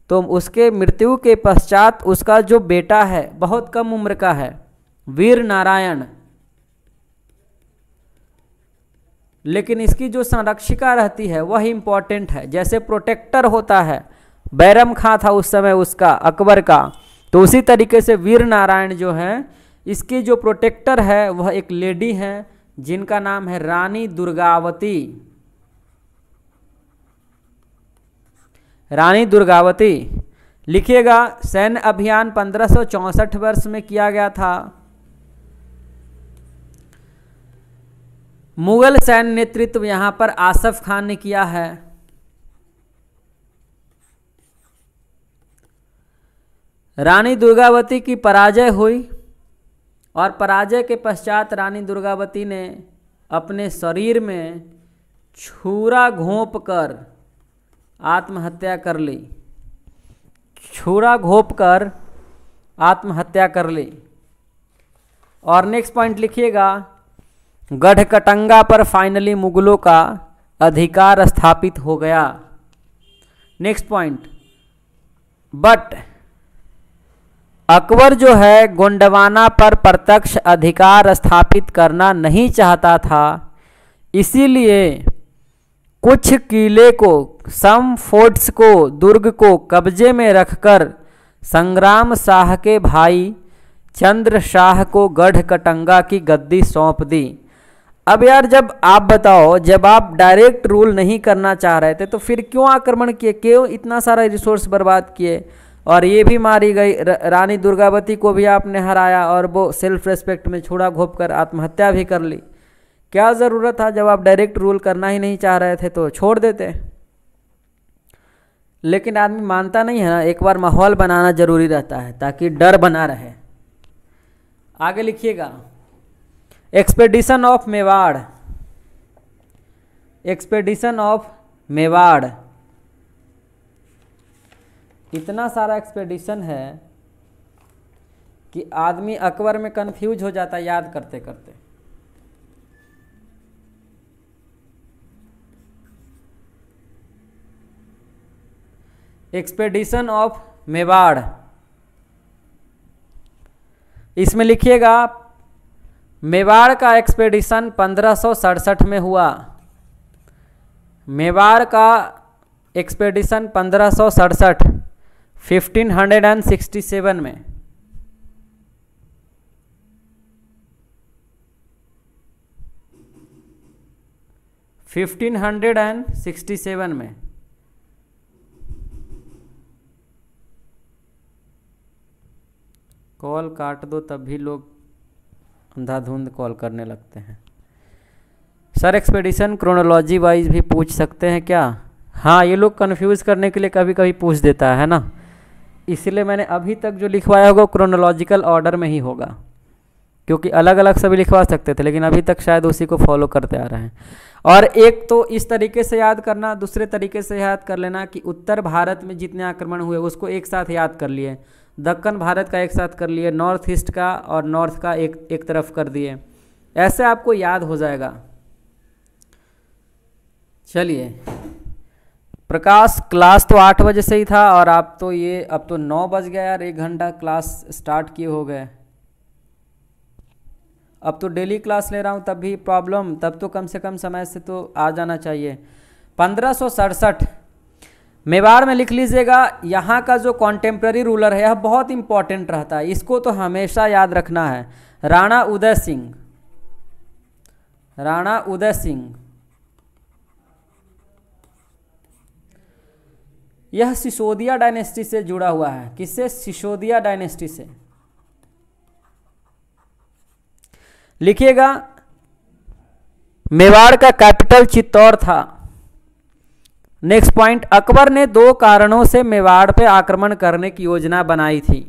तो उसके मृत्यु के पश्चात उसका जो बेटा है बहुत कम उम्र का है वीर नारायण लेकिन इसकी जो संरक्षिका रहती है वह इम्पॉर्टेंट है जैसे प्रोटेक्टर होता है बैरम खां था उस समय उसका अकबर का तो उसी तरीके से वीर नारायण जो है इसकी जो प्रोटेक्टर है वह एक लेडी है जिनका नाम है रानी दुर्गावती रानी दुर्गावती लिखिएगा सैन्य अभियान पंद्रह वर्ष में किया गया था मुगल सैन्य नेतृत्व यहाँ पर आसफ खान ने किया है रानी दुर्गावती की पराजय हुई और पराजय के पश्चात रानी दुर्गावती ने अपने शरीर में छुरा घोंप कर आत्महत्या कर ली छुरा घोंप कर आत्महत्या कर ली और नेक्स्ट पॉइंट लिखिएगा गढ़कटंगा पर फाइनली मुगलों का अधिकार स्थापित हो गया नेक्स्ट पॉइंट बट अकबर जो है गोंडवाना पर प्रत्यक्ष अधिकार स्थापित करना नहीं चाहता था इसीलिए कुछ किले को सम फोर्ट्स को दुर्ग को कब्जे में रखकर संग्राम शाह के भाई चंद्र शाह को गढ़कटंगा की गद्दी सौंप दी अब यार जब आप बताओ जब आप डायरेक्ट रूल नहीं करना चाह रहे थे तो फिर क्यों आक्रमण किए क्यों इतना सारा रिसोर्स बर्बाद किए और ये भी मारी गई रानी दुर्गावती को भी आपने हराया और वो सेल्फ रेस्पेक्ट में छोड़ा घोप कर आत्महत्या भी कर ली क्या ज़रूरत था जब आप डायरेक्ट रूल करना ही नहीं चाह रहे थे तो छोड़ देते लेकिन आदमी मानता नहीं है ना एक बार माहौल बनाना ज़रूरी रहता है ताकि डर बना रहे आगे लिखिएगा expedition of Mewar expedition of Mewar इतना सारा एक्सपेडिशन है कि आदमी अकबर में कंफ्यूज हो जाता याद करते करते एक्सपेडिशन ऑफ मेवाड़ इसमें लिखिएगा मेवाड़ का एक्सपेडिशन पंद्रह में हुआ मेवाड़ का एक्सपेडिशन पंद्रह सौ सड़सठ fifteen hundred and sixty seven में fifteen hundred and sixty seven में कॉल काट दो तब भी लोग अंधाधुंध कॉल करने लगते हैं सर एक्सपेडिशन क्रोनोलॉजी वाइज भी पूछ सकते हैं क्या हाँ ये लोग कन्फ्यूज़ करने के लिए कभी कभी पूछ देता है ना इसलिए मैंने अभी तक जो लिखवाया होगा क्रोनोलॉजिकल ऑर्डर में ही होगा क्योंकि अलग अलग सभी लिखवा सकते थे लेकिन अभी तक शायद उसी को फॉलो करते आ रहे हैं और एक तो इस तरीके से याद करना दूसरे तरीके से याद कर लेना कि उत्तर भारत में जितने आक्रमण हुए उसको एक साथ याद कर लिए दक्कन भारत का एक साथ कर लिए नॉर्थ ईस्ट का और नॉर्थ का एक एक तरफ कर दिए ऐसे आपको याद हो जाएगा चलिए प्रकाश क्लास तो आठ बजे से ही था और आप तो ये अब तो नौ बज गया यार एक घंटा क्लास स्टार्ट किए हो गए अब तो डेली क्लास ले रहा हूँ तब भी प्रॉब्लम तब तो कम से कम समय से तो आ जाना चाहिए पंद्रह सौ सड़सठ मेवाड़ में लिख लीजिएगा यहाँ का जो कॉन्टेम्प्रेरी रूलर है यह बहुत इंपॉर्टेंट रहता है इसको तो हमेशा याद रखना है राणा उदय सिंह राणा उदय सिंह यह सिसोदिया डायनेस्टी से जुड़ा हुआ है किससे सिसोदिया डायनेस्टी से लिखिएगा मेवाड़ का कैपिटल चित्तौड़ था नेक्स्ट पॉइंट अकबर ने दो कारणों से मेवाड़ पर आक्रमण करने की योजना बनाई थी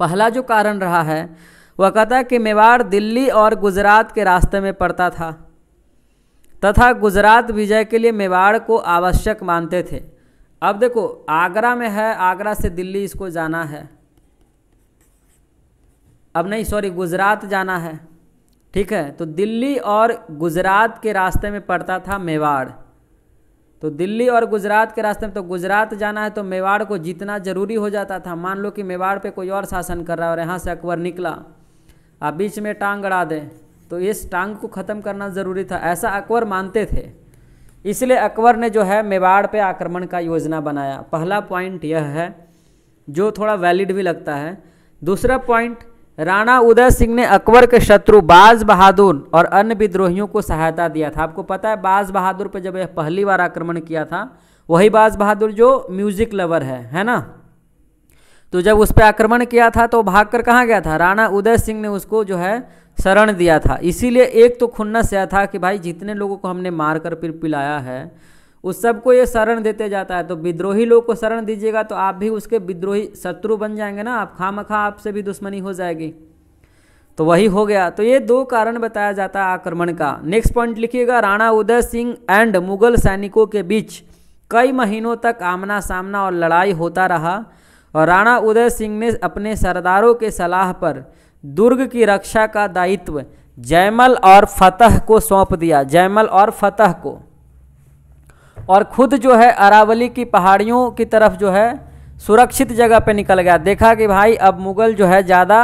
पहला जो कारण रहा है वह कहता कि मेवाड़ दिल्ली और गुजरात के रास्ते में पड़ता था तथा गुजरात विजय के लिए मेवाड़ को आवश्यक मानते थे अब देखो आगरा में है आगरा से दिल्ली इसको जाना है अब नहीं सॉरी गुजरात जाना है ठीक है तो दिल्ली और गुजरात के रास्ते में पड़ता था मेवाड़ तो दिल्ली और गुजरात के रास्ते में तो गुजरात जाना है तो मेवाड़ को जीतना जरूरी हो जाता था मान लो कि मेवाड़ पे कोई और शासन कर रहा है और यहाँ से अकबर निकला आप बीच में टांग अड़ा दें तो इस टांग को ख़त्म करना ज़रूरी था ऐसा अकबर मानते थे इसलिए अकबर ने जो है मेवाड़ पे आक्रमण का योजना बनाया पहला पॉइंट यह है जो थोड़ा वैलिड भी लगता है दूसरा पॉइंट राणा उदय सिंह ने अकबर के शत्रु बाज बहादुर और अन्य विद्रोहियों को सहायता दिया था आपको पता है बाज बहादुर पर जब यह पहली बार आक्रमण किया था वही बाज बहादुर जो म्यूजिक लवर है है ना तो जब उस पर आक्रमण किया था तो भाग कर कहाँ गया था राणा उदय सिंह ने उसको जो है शरण दिया था इसीलिए एक तो खुन्नस यह था कि भाई जितने लोगों को हमने मार कर फिर पिलाया है उस सबको ये शरण देते जाता है तो विद्रोही लोग को शरण दीजिएगा तो आप भी उसके विद्रोही शत्रु बन जाएंगे ना आप खाम खा आपसे भी दुश्मनी हो जाएगी तो वही हो गया तो ये दो कारण बताया जाता है आक्रमण का नेक्स्ट पॉइंट लिखिएगा राणा उदय सिंह एंड मुगल सैनिकों के बीच कई महीनों तक आमना सामना और लड़ाई होता रहा और राणा उदय सिंह ने अपने सरदारों के सलाह पर दुर्ग की रक्षा का दायित्व जयमल और फतह को सौंप दिया जयमल और फतह को और खुद जो है अरावली की पहाड़ियों की तरफ जो है सुरक्षित जगह पे निकल गया देखा कि भाई अब मुग़ल जो है ज़्यादा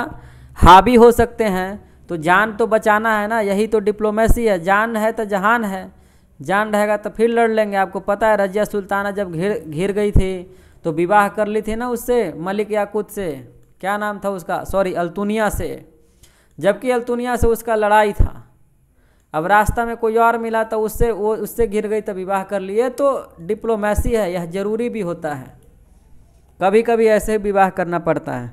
हावी हो सकते हैं तो जान तो बचाना है ना यही तो डिप्लोमेसी है जान है तो जहान है जान रहेगा तो फिर लड़ लेंगे आपको पता है रजिया सुल्ताना जब घिर घिर गई थी तो विवाह कर ली थी ना उससे मलिक याकूत से क्या नाम था उसका सॉरी अल्तुनिया से जबकि अल्तुनिया से उसका लड़ाई था अब रास्ता में कोई और मिला तो उससे वो उससे घिर गई तो विवाह कर लिए तो डिप्लोमेसी है यह जरूरी भी होता है कभी कभी ऐसे विवाह करना पड़ता है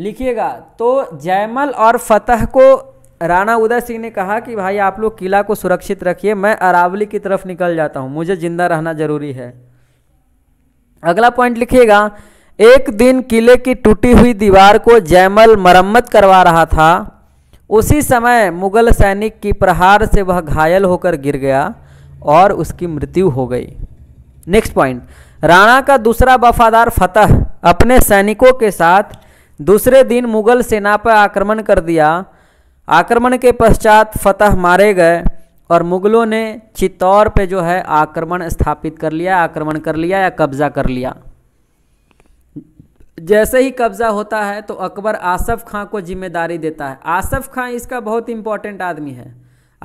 लिखिएगा तो जयमल और फतह को राणा उदय सिंह ने कहा कि भाई आप लोग किला को सुरक्षित रखिए मैं अरावली की तरफ निकल जाता हूँ मुझे जिंदा रहना जरूरी है अगला पॉइंट लिखिएगा एक दिन किले की टूटी हुई दीवार को जयमल मरम्मत करवा रहा था उसी समय मुगल सैनिक की प्रहार से वह घायल होकर गिर गया और उसकी मृत्यु हो गई नेक्स्ट पॉइंट राणा का दूसरा वफादार फतह अपने सैनिकों के साथ दूसरे दिन मुगल सेना पर आक्रमण कर दिया आक्रमण के पश्चात फतह मारे गए और मुगलों ने चित्तौर पे जो है आक्रमण स्थापित कर लिया आक्रमण कर लिया या कब्जा कर लिया जैसे ही कब्जा होता है तो अकबर आसफ खां को जिम्मेदारी देता है आसफ खां इसका बहुत इंपॉर्टेंट आदमी है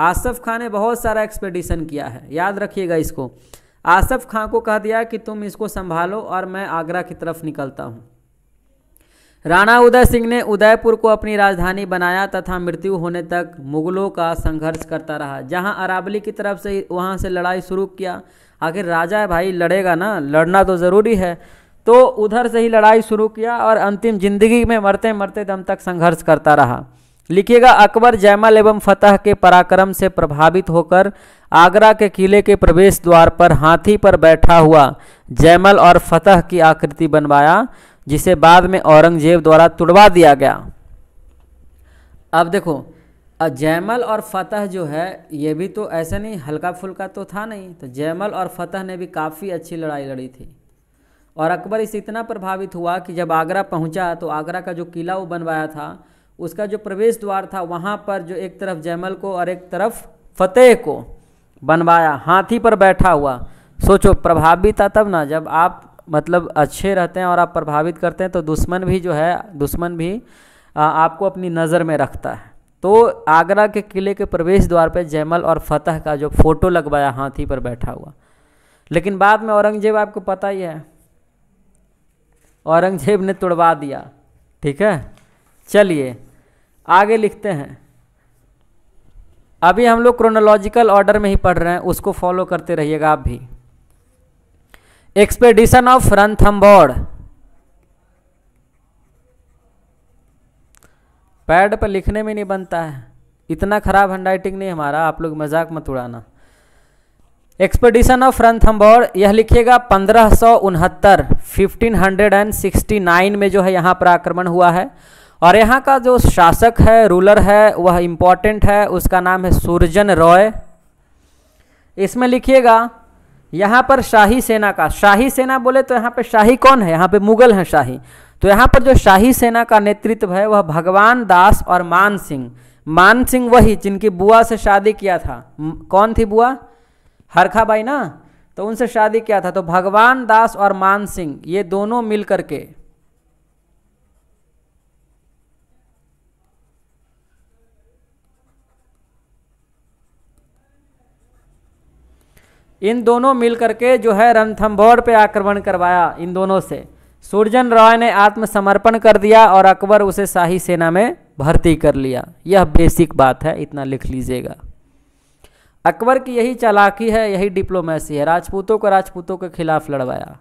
आसफ खां ने बहुत सारा एक्सपेडिशन किया है याद रखिएगा इसको आसफ खां को कह दिया कि तुम इसको संभालो और मैं आगरा की तरफ निकलता हूँ राणा उदय सिंह ने उदयपुर को अपनी राजधानी बनाया तथा मृत्यु होने तक मुगलों का संघर्ष करता रहा जहाँ अरावली की तरफ से वहाँ से लड़ाई शुरू किया आखिर राजा है भाई लड़ेगा ना लड़ना तो ज़रूरी है तो उधर से ही लड़ाई शुरू किया और अंतिम जिंदगी में मरते मरते दम तक संघर्ष करता रहा लिखिएगा अकबर जयमल एवं फतह के पराक्रम से प्रभावित होकर आगरा के किले के प्रवेश द्वार पर हाथी पर बैठा हुआ जयमल और फतह की आकृति बनवाया जिसे बाद में औरंगजेब द्वारा तुड़वा दिया गया अब देखो जयमल और फतह जो है ये भी तो ऐसे नहीं हल्का फुल्का तो था नहीं तो जयमल और फतह ने भी काफ़ी अच्छी लड़ाई लड़ी थी और अकबर इस इतना प्रभावित हुआ कि जब आगरा पहुंचा तो आगरा का जो किला वो बनवाया था उसका जो प्रवेश द्वार था वहाँ पर जो एक तरफ जयमल को और एक तरफ फतेह को बनवाया हाथी पर बैठा हुआ सोचो प्रभावित था तब ना जब आप मतलब अच्छे रहते हैं और आप प्रभावित करते हैं तो दुश्मन भी जो है दुश्मन भी आपको अपनी नज़र में रखता है तो आगरा के किले के प्रवेश द्वार पर जयमल और फतेह का जो फ़ोटो लगवाया हाथी पर बैठा हुआ लेकिन बाद में औरंगजेब आपको पता ही है औरंगजेब ने तोड़वा दिया ठीक है चलिए आगे लिखते हैं अभी हम लोग क्रोनोलॉजिकल ऑर्डर में ही पढ़ रहे हैं उसको फॉलो करते रहिएगा आप भी एक्सपेडिशन ऑफ रनथम्बोर्ड पैड पर लिखने में नहीं बनता है इतना खराब हैंडराइटिंग नहीं हमारा आप लोग मजाक मत उड़ाना एक्सपेडिशन ऑफ रणथम्बोर यह लिखिएगा पंद्रह सौ उनहत्तर fifteen hundred and sixty nine में जो है यहाँ पर आक्रमण हुआ है और यहाँ का जो शासक है रूलर है वह इम्पॉर्टेंट है उसका नाम है सूरजन रॉय इसमें लिखिएगा यहाँ पर शाही सेना का शाही सेना बोले तो यहाँ पे शाही कौन है यहाँ पे मुगल हैं शाही तो यहाँ पर जो शाही सेना का नेतृत्व है वह भगवान दास और मान सिंह मान सिंह वही जिनकी बुआ से शादी किया था कौन थी बुआ हरखा बाई ना तो उनसे शादी किया था तो भगवान दास और मान सिंह ये दोनों मिल करके इन दोनों मिलकर के जो है रणथम्भौर पे आक्रमण करवाया इन दोनों से सुरजन रॉय ने आत्मसमर्पण कर दिया और अकबर उसे शाही सेना में भर्ती कर लिया यह बेसिक बात है इतना लिख लीजिएगा अकबर की यही चालाकी है यही डिप्लोमेसी है राजपूतों को राजपूतों के खिलाफ लड़वाया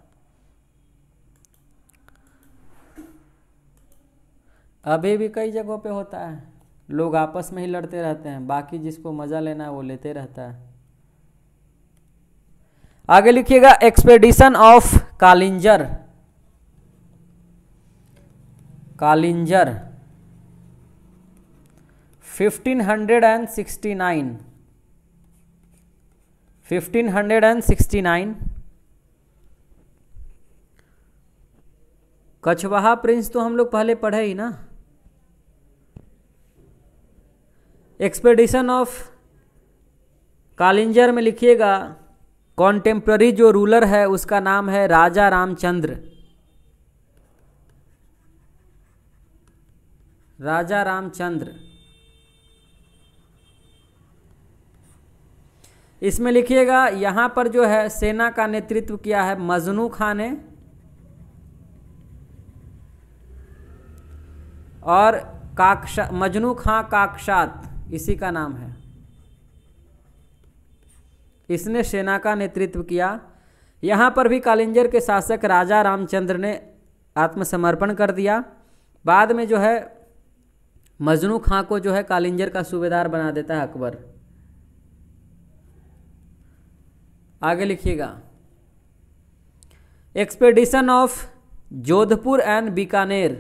अभी भी कई जगहों पे होता है लोग आपस में ही लड़ते रहते हैं बाकी जिसको मज़ा लेना है वो लेते रहता है आगे लिखिएगा expedition of Kalinjar Kalinjar 1569 fifteen hundred and sixty nine Kachhwaha prince तो हम लोग पहले पढ़े ही ना एक्सपेडिशन ऑफ कालिंजर में लिखिएगा कॉन्टेम्प्ररी जो रूलर है उसका नाम है राजा रामचंद्र राजा रामचंद्र इसमें लिखिएगा यहाँ पर जो है सेना का नेतृत्व किया है मजनू खां ने और काक्षा मजनू खां काक्षात इसी का नाम है इसने सेना का नेतृत्व किया यहाँ पर भी कालिंजर के शासक राजा रामचंद्र ने आत्मसमर्पण कर दिया बाद में जो है मजनू खां को जो है कालिंजर का सूबेदार बना देता है अकबर आगे लिखिएगा expedition of Jodhpur and Bikaner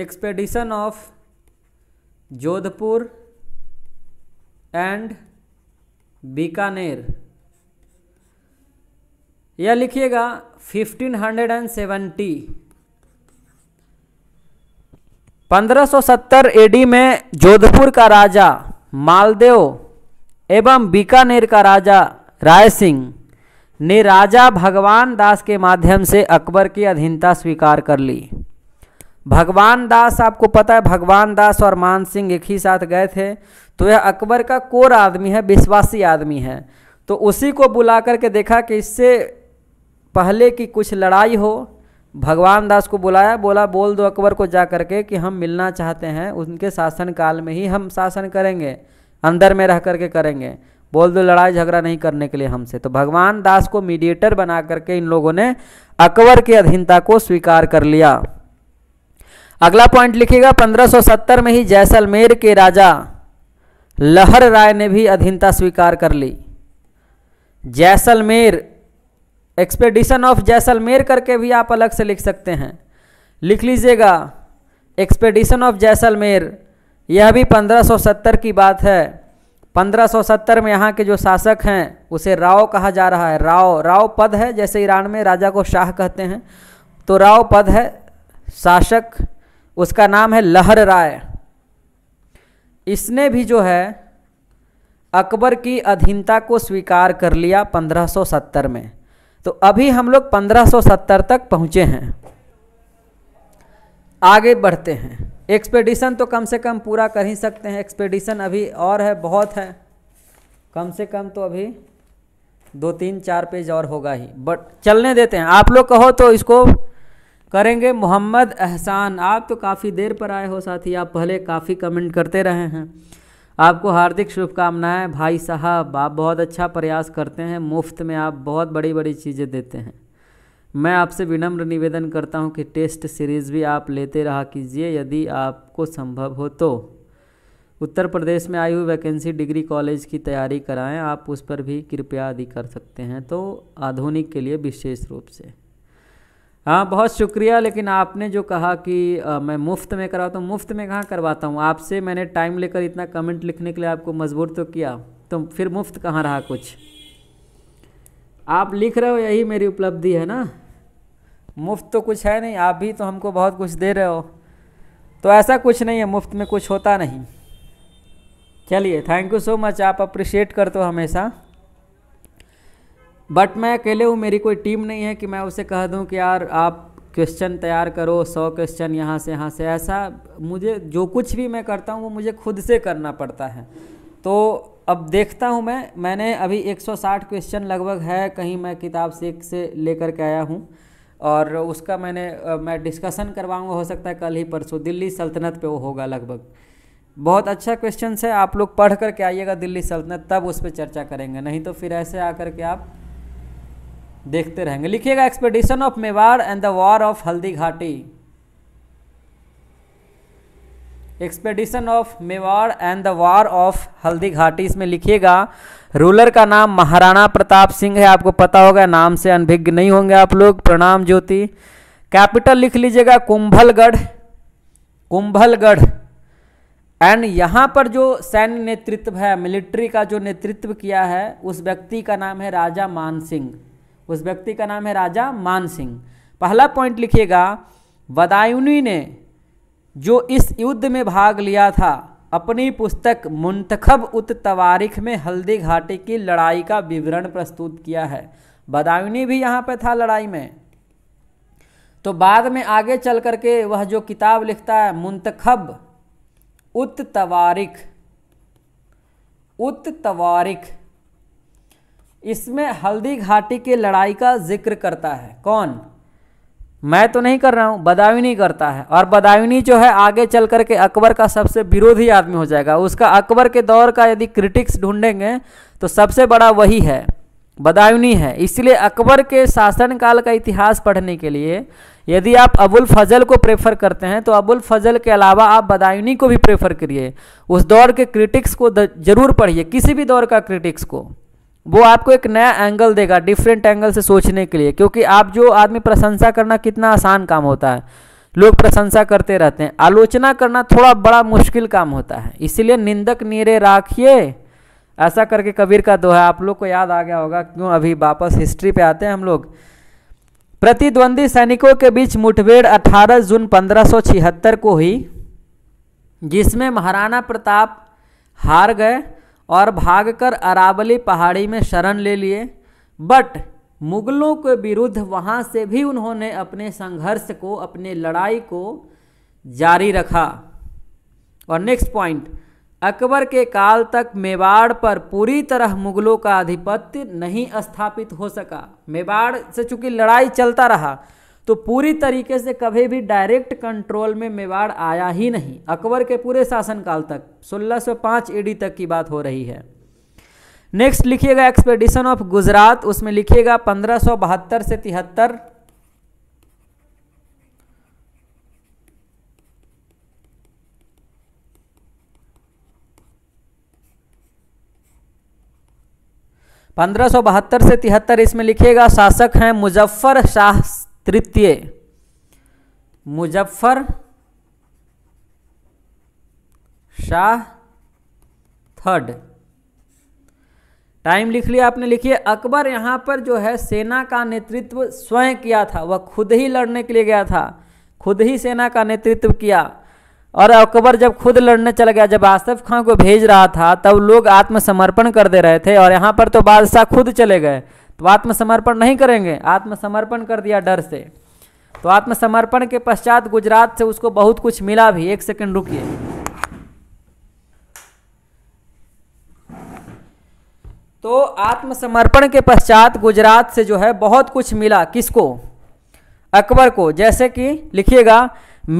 expedition of Jodhpur and Bikaner या लिखिएगा 1570 1570 एडी में जोधपुर का राजा मालदेव एवं बीकानेर का राजा राय सिंह ने राजा भगवान दास के माध्यम से अकबर की अधीनता स्वीकार कर ली भगवान दास आपको पता है भगवान दास और मान सिंह एक ही साथ गए थे तो यह अकबर का कोर आदमी है विश्वासी आदमी है तो उसी को बुला करके देखा कि इससे पहले की कुछ लड़ाई हो भगवान दास को बुलाया बोला बोल दो अकबर को जा करके कि हम मिलना चाहते हैं उनके शासनकाल में ही हम शासन करेंगे अंदर में रह करके करेंगे बोल दो लड़ाई झगड़ा नहीं करने के लिए हमसे तो भगवान दास को मीडिएटर बना करके इन लोगों ने अकबर की अधीनता को स्वीकार कर लिया अगला पॉइंट लिखेगा 1570 में ही जैसलमेर के राजा लहर राय ने भी अधीनता स्वीकार कर ली जैसलमेर एक्सपेडिशन ऑफ जैसलमेर करके भी आप अलग से लिख सकते हैं लिख लीजिएगा एक्सपेडिशन ऑफ जैसलमेर यह भी 1570 की बात है 1570 में यहाँ के जो शासक हैं उसे राव कहा जा रहा है राव राव पद है जैसे ईरान में राजा को शाह कहते हैं तो राव पद है शासक उसका नाम है लहर राय इसने भी जो है अकबर की अधीनता को स्वीकार कर लिया 1570 में तो अभी हम लोग 1570 तक पहुँचे हैं आगे बढ़ते हैं एक्सपेडिशन तो कम से कम पूरा कर ही सकते हैं एक्सपेडिशन अभी और है बहुत है कम से कम तो अभी दो तीन चार पेज और होगा ही बट चलने देते हैं आप लोग कहो तो इसको करेंगे मोहम्मद एहसान आप तो काफ़ी देर पर आए हो साथी आप पहले काफ़ी कमेंट करते रहे हैं आपको हार्दिक शुभकामनाएं भाई साहब आप बहुत अच्छा प्रयास करते हैं मुफ्त में आप बहुत बड़ी बड़ी चीज़ें देते हैं मैं आपसे विनम्र निवेदन करता हूं कि टेस्ट सीरीज़ भी आप लेते रहा कीजिए यदि आपको संभव हो तो उत्तर प्रदेश में आई हुई वैकेंसी डिग्री कॉलेज की तैयारी कराएं आप उस पर भी कृपया आदि कर सकते हैं तो आधुनिक के लिए विशेष रूप से हाँ बहुत शुक्रिया लेकिन आपने जो कहा कि आ, मैं मुफ्त में कराता तो हूँ मुफ्त में कहाँ करवाता हूँ आपसे मैंने टाइम लेकर इतना कमेंट लिखने के लिए आपको मजबूर तो किया तो फिर मुफ्त कहाँ रहा कुछ आप लिख रहे हो यही मेरी उपलब्धि है ना मुफ्त तो कुछ है नहीं आप भी तो हमको बहुत कुछ दे रहे हो तो ऐसा कुछ नहीं है मुफ्त में कुछ होता नहीं चलिए थैंक यू सो मच आप अप्रिशिएट करते हो हमेशा बट मैं अकेले हूँ मेरी कोई टीम नहीं है कि मैं उसे कह दूँ कि यार आप क्वेश्चन तैयार करो सौ क्वेश्चन यहाँ से यहाँ से ऐसा मुझे जो कुछ भी मैं करता हूँ वो मुझे खुद से करना पड़ता है तो अब देखता हूँ मैं मैंने अभी 160 क्वेश्चन लगभग है कहीं मैं किताब से एक से लेकर के आया हूँ और उसका मैंने मैं डिस्कशन करवाऊँगा हो सकता है कल ही परसों दिल्ली सल्तनत पे वो होगा लगभग बहुत अच्छा क्वेश्चन है आप लोग पढ़ करके आइएगा दिल्ली सल्तनत तब उस पर चर्चा करेंगे नहीं तो फिर ऐसे आकर के आप देखते रहेंगे लिखिएगा expedition of Mewar and the war of Haldi Ghati expedition of Mewar and the war of Haldi Ghati इसमें लिखिएगा रूलर का नाम महाराणा प्रताप सिंह है आपको पता होगा नाम से अनभिज्ञ नहीं होंगे आप लोग प्रणाम ज्योति कैपिटल लिख लीजिएगा कुंभलगढ़ कुंभलगढ़ एंड यहाँ पर जो सैन्य नेतृत्व है मिलिट्री का जो नेतृत्व किया है उस व्यक्ति का नाम है राजा मान सिंह उस व्यक्ति का नाम है राजा मान सिंह पहला पॉइंट लिखिएगा बदायूनी ने जो इस युद्ध में भाग लिया था अपनी पुस्तक मुंतखब उत तवारीख में हल्दी घाटी की लड़ाई का विवरण प्रस्तुत किया है बदायूनी भी यहाँ पर था लड़ाई में तो बाद में आगे चल करके वह जो किताब लिखता है मुंतखब उत तवारीख उत तवारीख इसमें हल्दी घाटी की लड़ाई का जिक्र करता है कौन मैं तो नहीं कर रहा हूँ बदायूनी करता है और बदायूनी जो है आगे चल करके अकबर का सबसे विरोधी आदमी हो जाएगा उसका अकबर के दौर का यदि क्रिटिक्स ढूंढेंगे तो सबसे बड़ा वही है बदायूनी है इसलिए अकबर के शासनकाल का इतिहास पढ़ने के लिए यदि आप अबुल फजल को प्रेफर करते हैं तो अबुल फजल के अलावा आप बदायूनी को भी प्रेफर करिए उस दौर के क्रिटिक्स को जरूर पढ़िए किसी भी दौर का क्रिटिक्स को वो आपको एक नया एंगल देगा डिफरेंट एंगल से सोचने के लिए क्योंकि आप जो आदमी प्रशंसा करना कितना आसान काम होता है लोग प्रशंसा करते रहते हैं आलोचना करना थोड़ा बड़ा मुश्किल काम होता है इसीलिए निंदक नीरे राखिए ऐसा करके कबीर का दोहा आप लोग को याद आ गया होगा क्यों अभी वापस हिस्ट्री पे आते हैं हम लोग प्रतिद्वंदी सैनिकों के बीच मुठभेड़ 18 जून पंद्रह को हुई जिसमें महाराणा प्रताप हार गए और भागकर अरावली पहाड़ी में शरण ले लिए बट मुगलों के विरुद्ध वहाँ से भी उन्होंने अपने संघर्ष को अपने लड़ाई को जारी रखा और नेक्स्ट पॉइंट अकबर के काल तक मेवाड़ पर पूरी तरह मुगलों का आधिपत्य नहीं स्थापित हो सका मेवाड़ से चूंकि लड़ाई चलता रहा तो पूरी तरीके से कभी भी डायरेक्ट कंट्रोल में मेवाड़ आया ही नहीं अकबर के पूरे शासनकाल तक 1605 ईडी तक की बात हो रही है नेक्स्ट लिखिएगा एक्सपेडिशन ऑफ गुजरात उसमें लिखिएगा पंद्रह से तिहत्तर पंद्रह से तिहत्तर इसमें लिखिएगा शासक हैं मुजफ्फर शाह तृतीय मुजफ्फर शाह थर्ड टाइम लिख लिया आपने लिखिए अकबर यहाँ पर जो है सेना का नेतृत्व स्वयं किया था वह खुद ही लड़ने के लिए गया था खुद ही सेना का नेतृत्व किया और अकबर जब खुद लड़ने चला गया जब आसफ खां को भेज रहा था तब लोग आत्मसमर्पण कर दे रहे थे और यहाँ पर तो बादशाह खुद चले गए तो आत्मसमर्पण नहीं करेंगे आत्मसमर्पण कर दिया डर से तो आत्मसमर्पण के पश्चात गुजरात से उसको बहुत कुछ मिला भी एक सेकंड रुकिए तो आत्मसमर्पण के पश्चात गुजरात से जो है बहुत कुछ मिला किसको अकबर को जैसे कि लिखिएगा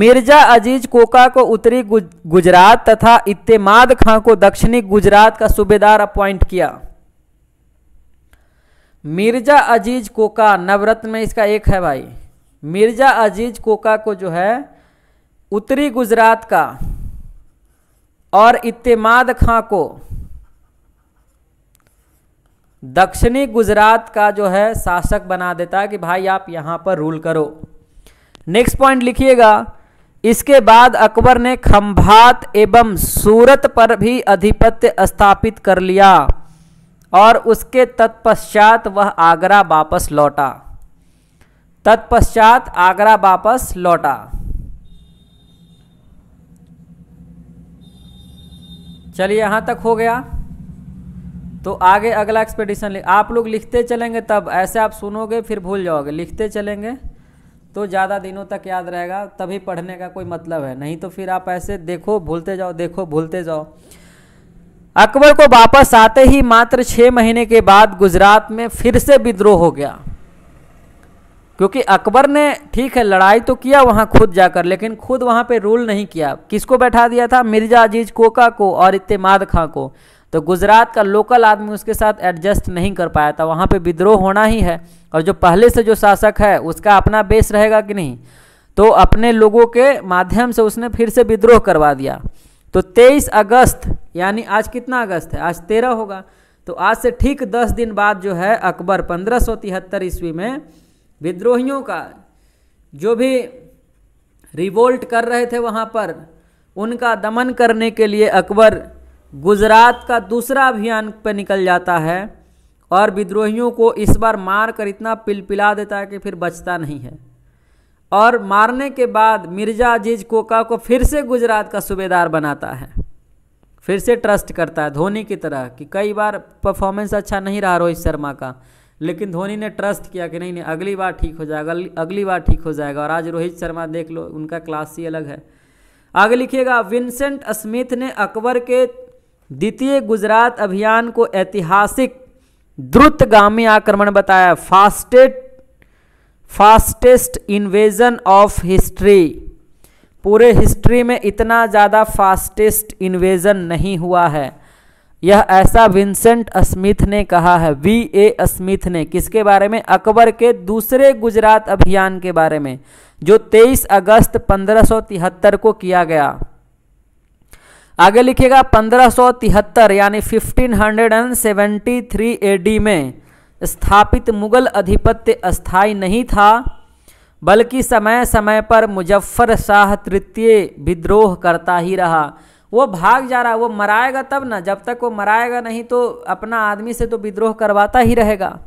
मिर्जा अजीज कोका को उत्तरी गुजरात तथा इत्तेमाद खां को दक्षिणी गुजरात का सूबेदार अपॉइंट किया मिर्जा अजीज कोका नवरत्न में इसका एक है भाई मिर्जा अजीज कोका को जो है उत्तरी गुजरात का और इत्तेमाद खां को दक्षिणी गुजरात का जो है शासक बना देता है कि भाई आप यहाँ पर रूल करो नेक्स्ट पॉइंट लिखिएगा इसके बाद अकबर ने खंभात एवं सूरत पर भी अधिपत्य स्थापित कर लिया और उसके तत्पश्चात वह आगरा वापस लौटा तत्पश्चात आगरा वापस लौटा चलिए यहाँ तक हो गया तो आगे अगला एक्सपेडिशन आप लोग लिखते चलेंगे तब ऐसे आप सुनोगे फिर भूल जाओगे लिखते चलेंगे तो ज़्यादा दिनों तक याद रहेगा तभी पढ़ने का कोई मतलब है नहीं तो फिर आप ऐसे देखो भूलते जाओ देखो भूलते जाओ अकबर को वापस आते ही मात्र छः महीने के बाद गुजरात में फिर से विद्रोह हो गया क्योंकि अकबर ने ठीक है लड़ाई तो किया वहाँ खुद जाकर लेकिन खुद वहाँ पे रूल नहीं किया किसको बैठा दिया था मिर्जा अजीज कोका को और इतमाद खां को तो गुजरात का लोकल आदमी उसके साथ एडजस्ट नहीं कर पाया था वहाँ पे विद्रोह होना ही है और जो पहले से जो शासक है उसका अपना बेस रहेगा कि नहीं तो अपने लोगों के माध्यम से उसने फिर से विद्रोह करवा दिया तो 23 अगस्त यानी आज कितना अगस्त है आज तेरह होगा तो आज से ठीक दस दिन बाद जो है अकबर पंद्रह सौ तिहत्तर ईस्वी में विद्रोहियों का जो भी रिवोल्ट कर रहे थे वहाँ पर उनका दमन करने के लिए अकबर गुजरात का दूसरा अभियान पर निकल जाता है और विद्रोहियों को इस बार मार कर इतना पिलपिला देता है कि फिर बचता नहीं है और मारने के बाद मिर्ज़ा अजीज कोका को फिर से गुजरात का सूबेदार बनाता है फिर से ट्रस्ट करता है धोनी की तरह कि कई बार परफॉर्मेंस अच्छा नहीं रहा रोहित शर्मा का लेकिन धोनी ने ट्रस्ट किया कि नहीं नहीं अगली बार ठीक हो जाएगा अगली बार ठीक हो जाएगा और आज रोहित शर्मा देख लो उनका क्लास ही अलग है आगे लिखिएगा विंसेंट स्मिथ ने अकबर के द्वितीय गुजरात अभियान को ऐतिहासिक द्रुतगामी आक्रमण बताया fastest fastest invasion of history पूरे हिस्ट्री में इतना ज़्यादा फास्टेस्ट इन्वेजन नहीं हुआ है यह ऐसा विंसेंट स्मिथ ने कहा है वी ए स्मिथ ने किसके बारे में अकबर के दूसरे गुजरात अभियान के बारे में जो 23 अगस्त 1573 को किया गया आगे लिखिएगा 1573 यानी 1573 एडी में स्थापित मुगल अधिपत्य अस्थाई नहीं था बल्कि समय समय पर मुजफ्फर शाह तृतीय विद्रोह करता ही रहा वो भाग जा रहा वो मराएगा तब ना जब तक वो मराएगा नहीं तो अपना आदमी से तो विद्रोह करवाता ही रहेगा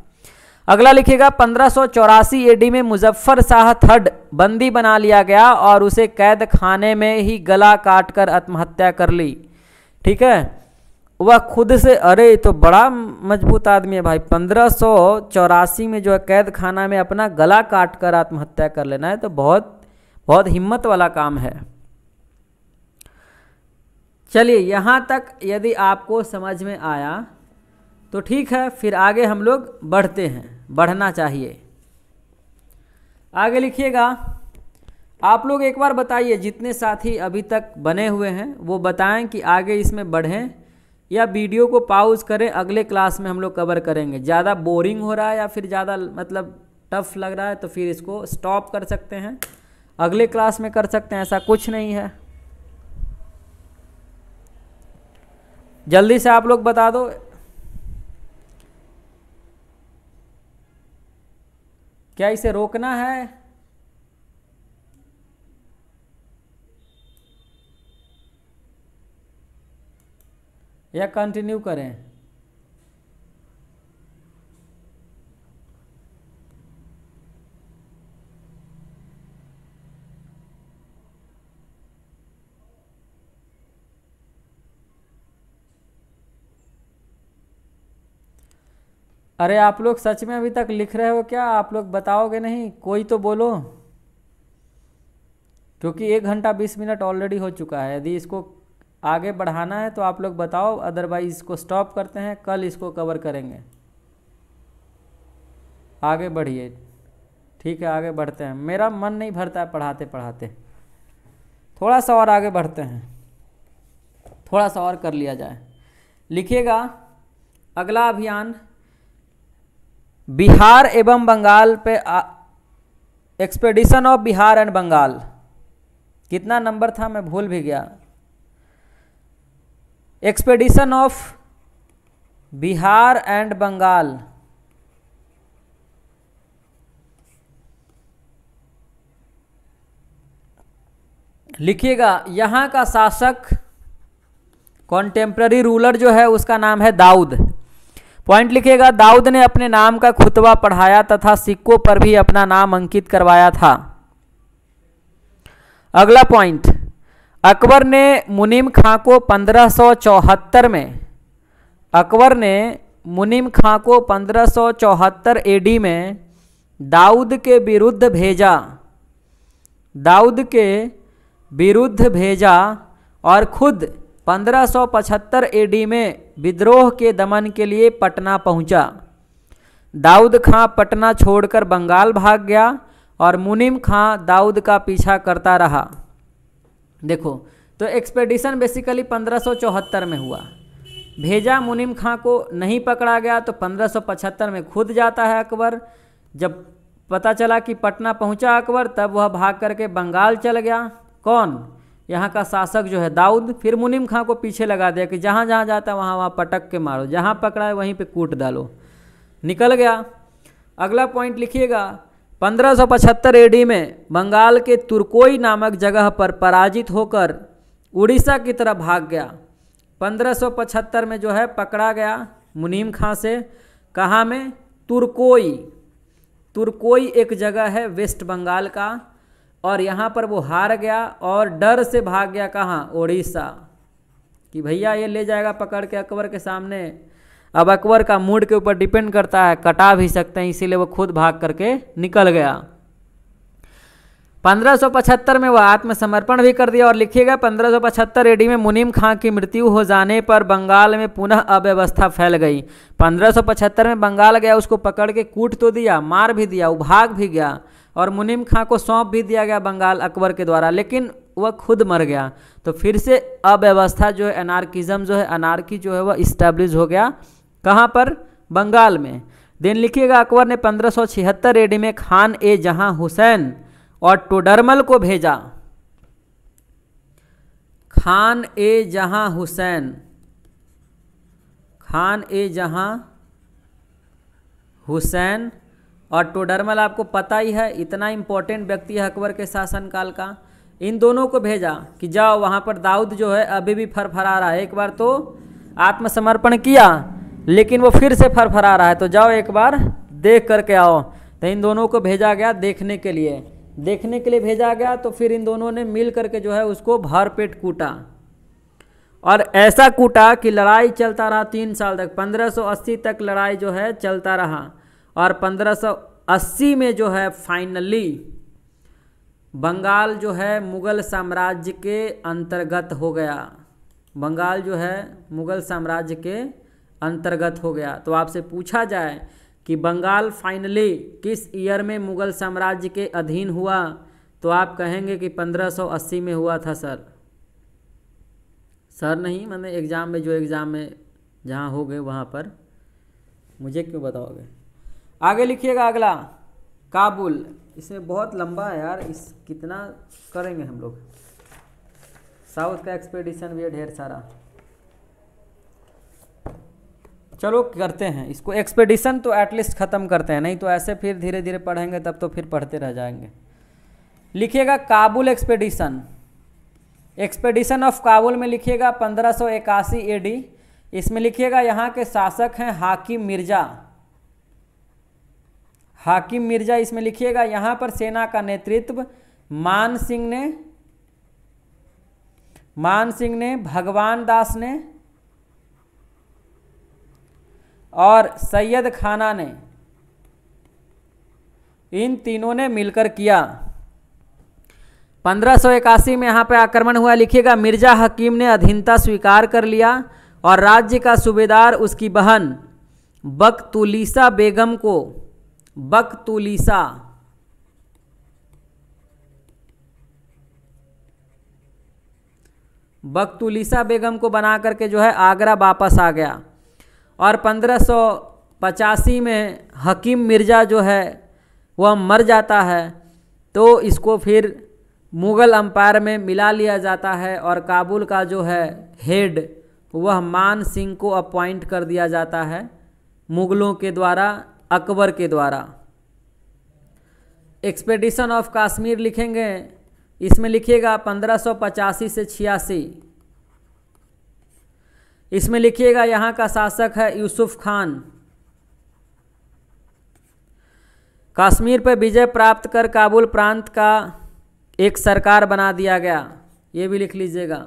अगला लिखेगा पंद्रह सौ चौरासी एडी में मुजफ्फर शाह थर्ड बंदी बना लिया गया और उसे कैद खाने में ही गला काट कर आत्महत्या कर ली ठीक है वह खुद से अरे तो बड़ा मजबूत आदमी है भाई पंद्रह सौ चौरासी में जो है कैद खाना में अपना गला काट कर आत्महत्या कर लेना है तो बहुत बहुत हिम्मत वाला काम है चलिए यहाँ तक यदि आपको समझ में आया तो ठीक है फिर आगे हम लोग बढ़ते हैं बढ़ना चाहिए आगे लिखिएगा आप लोग एक बार बताइए जितने साथी अभी तक बने हुए हैं वो बताएं कि आगे इसमें बढ़ें या वीडियो को पाउज करें अगले क्लास में हम लोग कवर करेंगे ज़्यादा बोरिंग हो रहा है या फिर ज़्यादा मतलब टफ लग रहा है तो फिर इसको स्टॉप कर सकते हैं अगले क्लास में कर सकते हैं ऐसा कुछ नहीं है जल्दी से आप लोग बता दो क्या इसे रोकना है या कंटिन्यू करें अरे आप लोग सच में अभी तक लिख रहे हो क्या आप लोग बताओगे नहीं कोई तो बोलो क्योंकि एक घंटा बीस मिनट ऑलरेडी हो चुका है यदि इसको आगे बढ़ाना है तो आप लोग बताओ अदरवाइज इसको स्टॉप करते हैं कल इसको कवर करेंगे आगे बढ़िए ठीक है आगे बढ़ते हैं मेरा मन नहीं भरता है पढ़ाते पढ़ाते थोड़ा सा और आगे बढ़ते हैं थोड़ा सा और कर लिया जाए लिखिएगा अगला अभियान बिहार एवं बंगाल पे expedition of Bihar and Bengal कितना नंबर था मैं भूल भी गया expedition of Bihar and Bengal लिखिएगा यहाँ का शासक कॉन्टेम्प्ररी रूलर जो है उसका नाम है दाऊद पॉइंट लिखिएगा दाऊद ने अपने नाम का खुतबा पढ़ाया तथा सिक्कों पर भी अपना नाम अंकित करवाया था अगला पॉइंट अकबर ने मुनीम खां को 1574 में अकबर ने मुनीम खां को 1574 एडी में दाऊद के विरुद्ध भेजा दाऊद के विरुद्ध भेजा और खुद 1575 एडी में विद्रोह के दमन के लिए पटना पहुंचा दाऊद खां पटना छोड़कर बंगाल भाग गया और मुनीम खां दाऊद का पीछा करता रहा देखो तो एक्सपेडिशन बेसिकली 1574 में हुआ भेजा मुनिम खां को नहीं पकड़ा गया तो 1575 में खुद जाता है अकबर जब पता चला कि पटना पहुंचा अकबर तब वह भाग करके बंगाल चल गया कौन यहाँ का शासक जो है दाऊद फिर मुनिम खां को पीछे लगा दिया कि जहाँ जहाँ जाता है वहाँ वहाँ पटक के मारो जहाँ पकड़ा है वहीं पे कूट डालो निकल गया अगला पॉइंट लिखिएगा 1575 एडी में बंगाल के तुर्कोई नामक जगह पर पराजित होकर उड़ीसा की तरफ भाग गया 1575 में जो है पकड़ा गया मुनीम खां से कहाँ में तुर्कोई तुरकोई एक जगह है वेस्ट बंगाल का और यहाँ पर वो हार गया और डर से भाग गया कहाँ उड़ीसा कि भैया ये ले जाएगा पकड़ के अकबर के सामने अब अकबर का मूड के ऊपर डिपेंड करता है कटा भी सकते हैं इसीलिए वो खुद भाग करके निकल गया 1575 में वह आत्मसमर्पण भी कर दिया और लिखिएगा 1575 एडी में मुनीम खां की मृत्यु हो जाने पर बंगाल में पुनः अव्यवस्था फैल गई 1575 में बंगाल गया उसको पकड़ के कूट तो दिया मार भी दिया उभाग भी गया और मुनीम खां को सौंप भी दिया गया बंगाल अकबर के द्वारा लेकिन वह खुद मर गया तो फिर से अव्यवस्था जो है अनार्किज़म जो है अनार्की जो है वह इस्टेब्लिश हो गया कहाँ पर बंगाल में देन लिखिएगा अकबर ने 1576 एडी में खान ए जहां हुसैन और टोडरमल को भेजा खान ए जहां हुसैन खान ए जहां हुसैन और टोडरमल आपको पता ही है इतना इंपॉर्टेंट व्यक्ति है अकबर के शासनकाल का इन दोनों को भेजा कि जाओ वहां पर दाऊद जो है अभी भी फरफरा रहा है एक बार तो आत्मसमर्पण किया लेकिन वो फिर से फरफरा रहा है तो जाओ एक बार देख करके आओ तो इन दोनों को भेजा गया देखने के लिए देखने के लिए भेजा गया तो फिर इन दोनों ने मिल करके जो है उसको भरपेट कूटा और ऐसा कूटा कि लड़ाई चलता रहा तीन साल तक 1580 तक लड़ाई जो है चलता रहा और 1580 में जो है फाइनली बंगाल जो है मुग़ल साम्राज्य के अंतर्गत हो गया बंगाल जो है मुग़ल साम्राज्य के अंतर्गत हो गया तो आपसे पूछा जाए कि बंगाल फाइनली किस ईयर में मुगल साम्राज्य के अधीन हुआ तो आप कहेंगे कि 1580 में हुआ था सर सर नहीं मैंने एग्ज़ाम में जो एग्ज़ाम में जहाँ हो गए वहाँ पर मुझे क्यों बताओगे आगे लिखिएगा अगला काबुल इसमें बहुत लंबा है यार इस कितना करेंगे हम लोग साउथ का एक्सपेडिशन भी है ढेर सारा चलो करते हैं इसको एक्सपेडिशन तो एटलीस्ट ख़त्म करते हैं नहीं तो ऐसे फिर धीरे धीरे पढ़ेंगे तब तो फिर पढ़ते रह जाएंगे लिखिएगा Kabul expedition expedition of Kabul में लिखिएगा पंद्रह सौ इक्यासी इसमें लिखिएगा यहाँ के शासक हैं हाकिम मिर्ज़ा हाकिम मिर्ज़ा इसमें लिखिएगा यहाँ पर सेना का नेतृत्व मान सिंह ने मान सिंह ने भगवान दास ने और सैयद खाना ने इन तीनों ने मिलकर किया 1581 में यहाँ पर आक्रमण हुआ लिखिएगा मिर्जा हकीम ने अधीनता स्वीकार कर लिया और राज्य का सूबेदार उसकी बहन बकतुलिसा बेगम को बकतुलिसा बकतुलिसा बेगम को बना करके जो है आगरा वापस आ गया और पंद्रह में हकीम मिर्ज़ा जो है वह मर जाता है तो इसको फिर मुग़ल अम्पायर में मिला लिया जाता है और काबुल का जो है हेड वह मान सिंह को अपॉइंट कर दिया जाता है मुग़लों के द्वारा अकबर के द्वारा एक्सपेडिशन ऑफ कश्मीर लिखेंगे इसमें लिखिएगा पंद्रह से छियासी इसमें लिखिएगा यहाँ का शासक है यूसुफ खान कश्मीर पर विजय प्राप्त कर काबुल प्रांत का एक सरकार बना दिया गया ये भी लिख लीजिएगा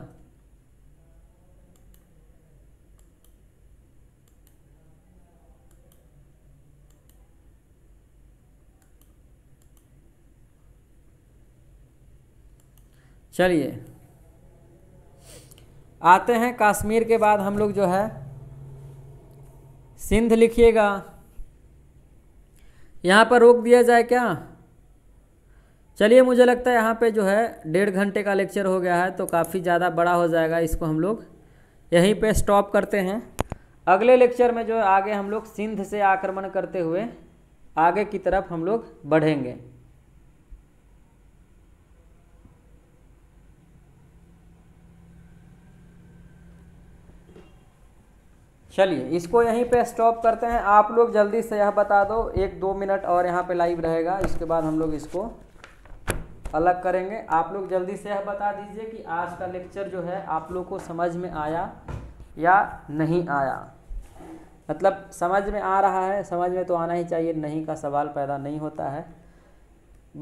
चलिए आते हैं कश्मीर के बाद हम लोग जो है सिंध लिखिएगा यहाँ पर रोक दिया जाए क्या चलिए मुझे लगता है यहाँ पे जो है डेढ़ घंटे का लेक्चर हो गया है तो काफ़ी ज़्यादा बड़ा हो जाएगा इसको हम लोग यहीं पे स्टॉप करते हैं अगले लेक्चर में जो है आगे हम लोग सिंध से आक्रमण करते हुए आगे की तरफ हम लोग बढ़ेंगे चलिए इसको यहीं पे स्टॉप करते हैं आप लोग जल्दी से यह बता दो एक दो मिनट और यहाँ पे लाइव रहेगा इसके बाद हम लोग इसको अलग करेंगे आप लोग जल्दी से यह बता दीजिए कि आज का लेक्चर जो है आप लोग को समझ में आया या नहीं आया मतलब समझ में आ रहा है समझ में तो आना ही चाहिए नहीं का सवाल पैदा नहीं होता है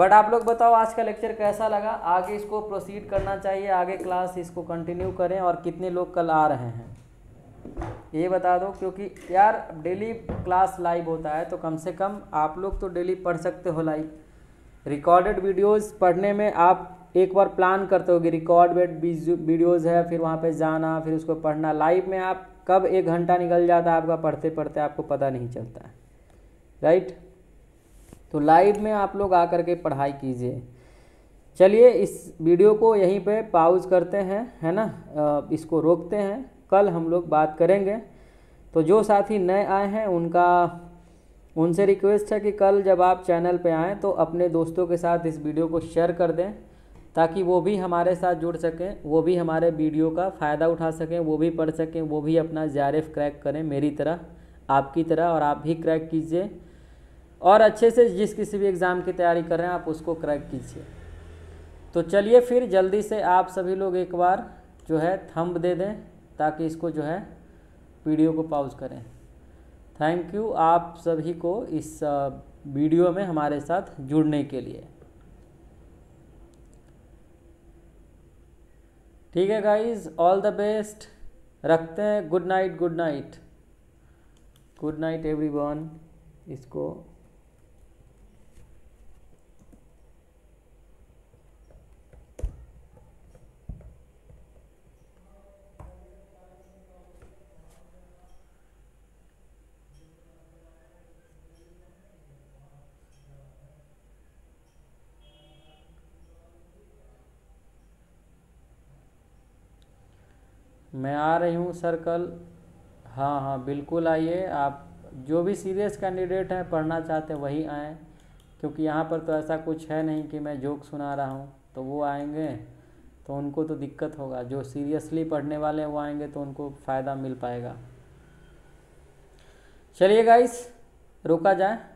बट आप लोग बताओ आज का लेक्चर कैसा लगा आगे इसको प्रोसीड करना चाहिए आगे क्लास इसको कंटिन्यू करें और कितने लोग कल आ रहे हैं ये बता दो क्योंकि यार डेली क्लास लाइव होता है तो कम से कम आप लोग तो डेली पढ़ सकते हो लाइव रिकॉर्डेड वीडियोस पढ़ने में आप एक बार प्लान करते हो कि रिकॉर्डेड वीडियोस है फिर वहाँ पे जाना फिर उसको पढ़ना लाइव में आप कब एक घंटा निकल जाता है आपका पढ़ते पढ़ते आपको पता नहीं चलता है राइट तो लाइव में आप लोग आ के पढ़ाई कीजिए चलिए इस वीडियो को यहीं पे पाउज करते हैं है ना इसको रोकते हैं कल हम लोग बात करेंगे तो जो साथी नए आए हैं उनका उनसे रिक्वेस्ट है कि कल जब आप चैनल पे आएँ तो अपने दोस्तों के साथ इस वीडियो को शेयर कर दें ताकि वो भी हमारे साथ जुड़ सकें वो भी हमारे वीडियो का फ़ायदा उठा सकें वो भी पढ़ सकें वो भी अपना जारिफ क्रैक करें मेरी तरह आपकी तरह और आप भी क्रैक कीजिए और अच्छे से जिस किसी भी एग्ज़ाम की तैयारी कर रहे हैं आप उसको क्रैक कीजिए तो चलिए फिर जल्दी से आप सभी लोग एक बार जो है थम्ब दे दें ताकि इसको जो है वीडियो को पॉज करें थैंक यू आप सभी को इस वीडियो में हमारे साथ जुड़ने के लिए ठीक है गाइज ऑल द बेस्ट रखते हैं good night good night good night everyone इसको मैं आ रही हूँ सर कल हाँ हाँ बिल्कुल आइए आप जो भी सीरियस कैंडिडेट हैं पढ़ना चाहते हैं वही आएँ क्योंकि यहाँ पर तो ऐसा कुछ है नहीं कि मैं जोक सुना रहा हूँ तो वो आएंगे तो उनको तो दिक्कत होगा जो सीरियसली पढ़ने वाले हैं वो आएंगे तो उनको फ़ायदा मिल पाएगा चलिए गाइस रुका जाए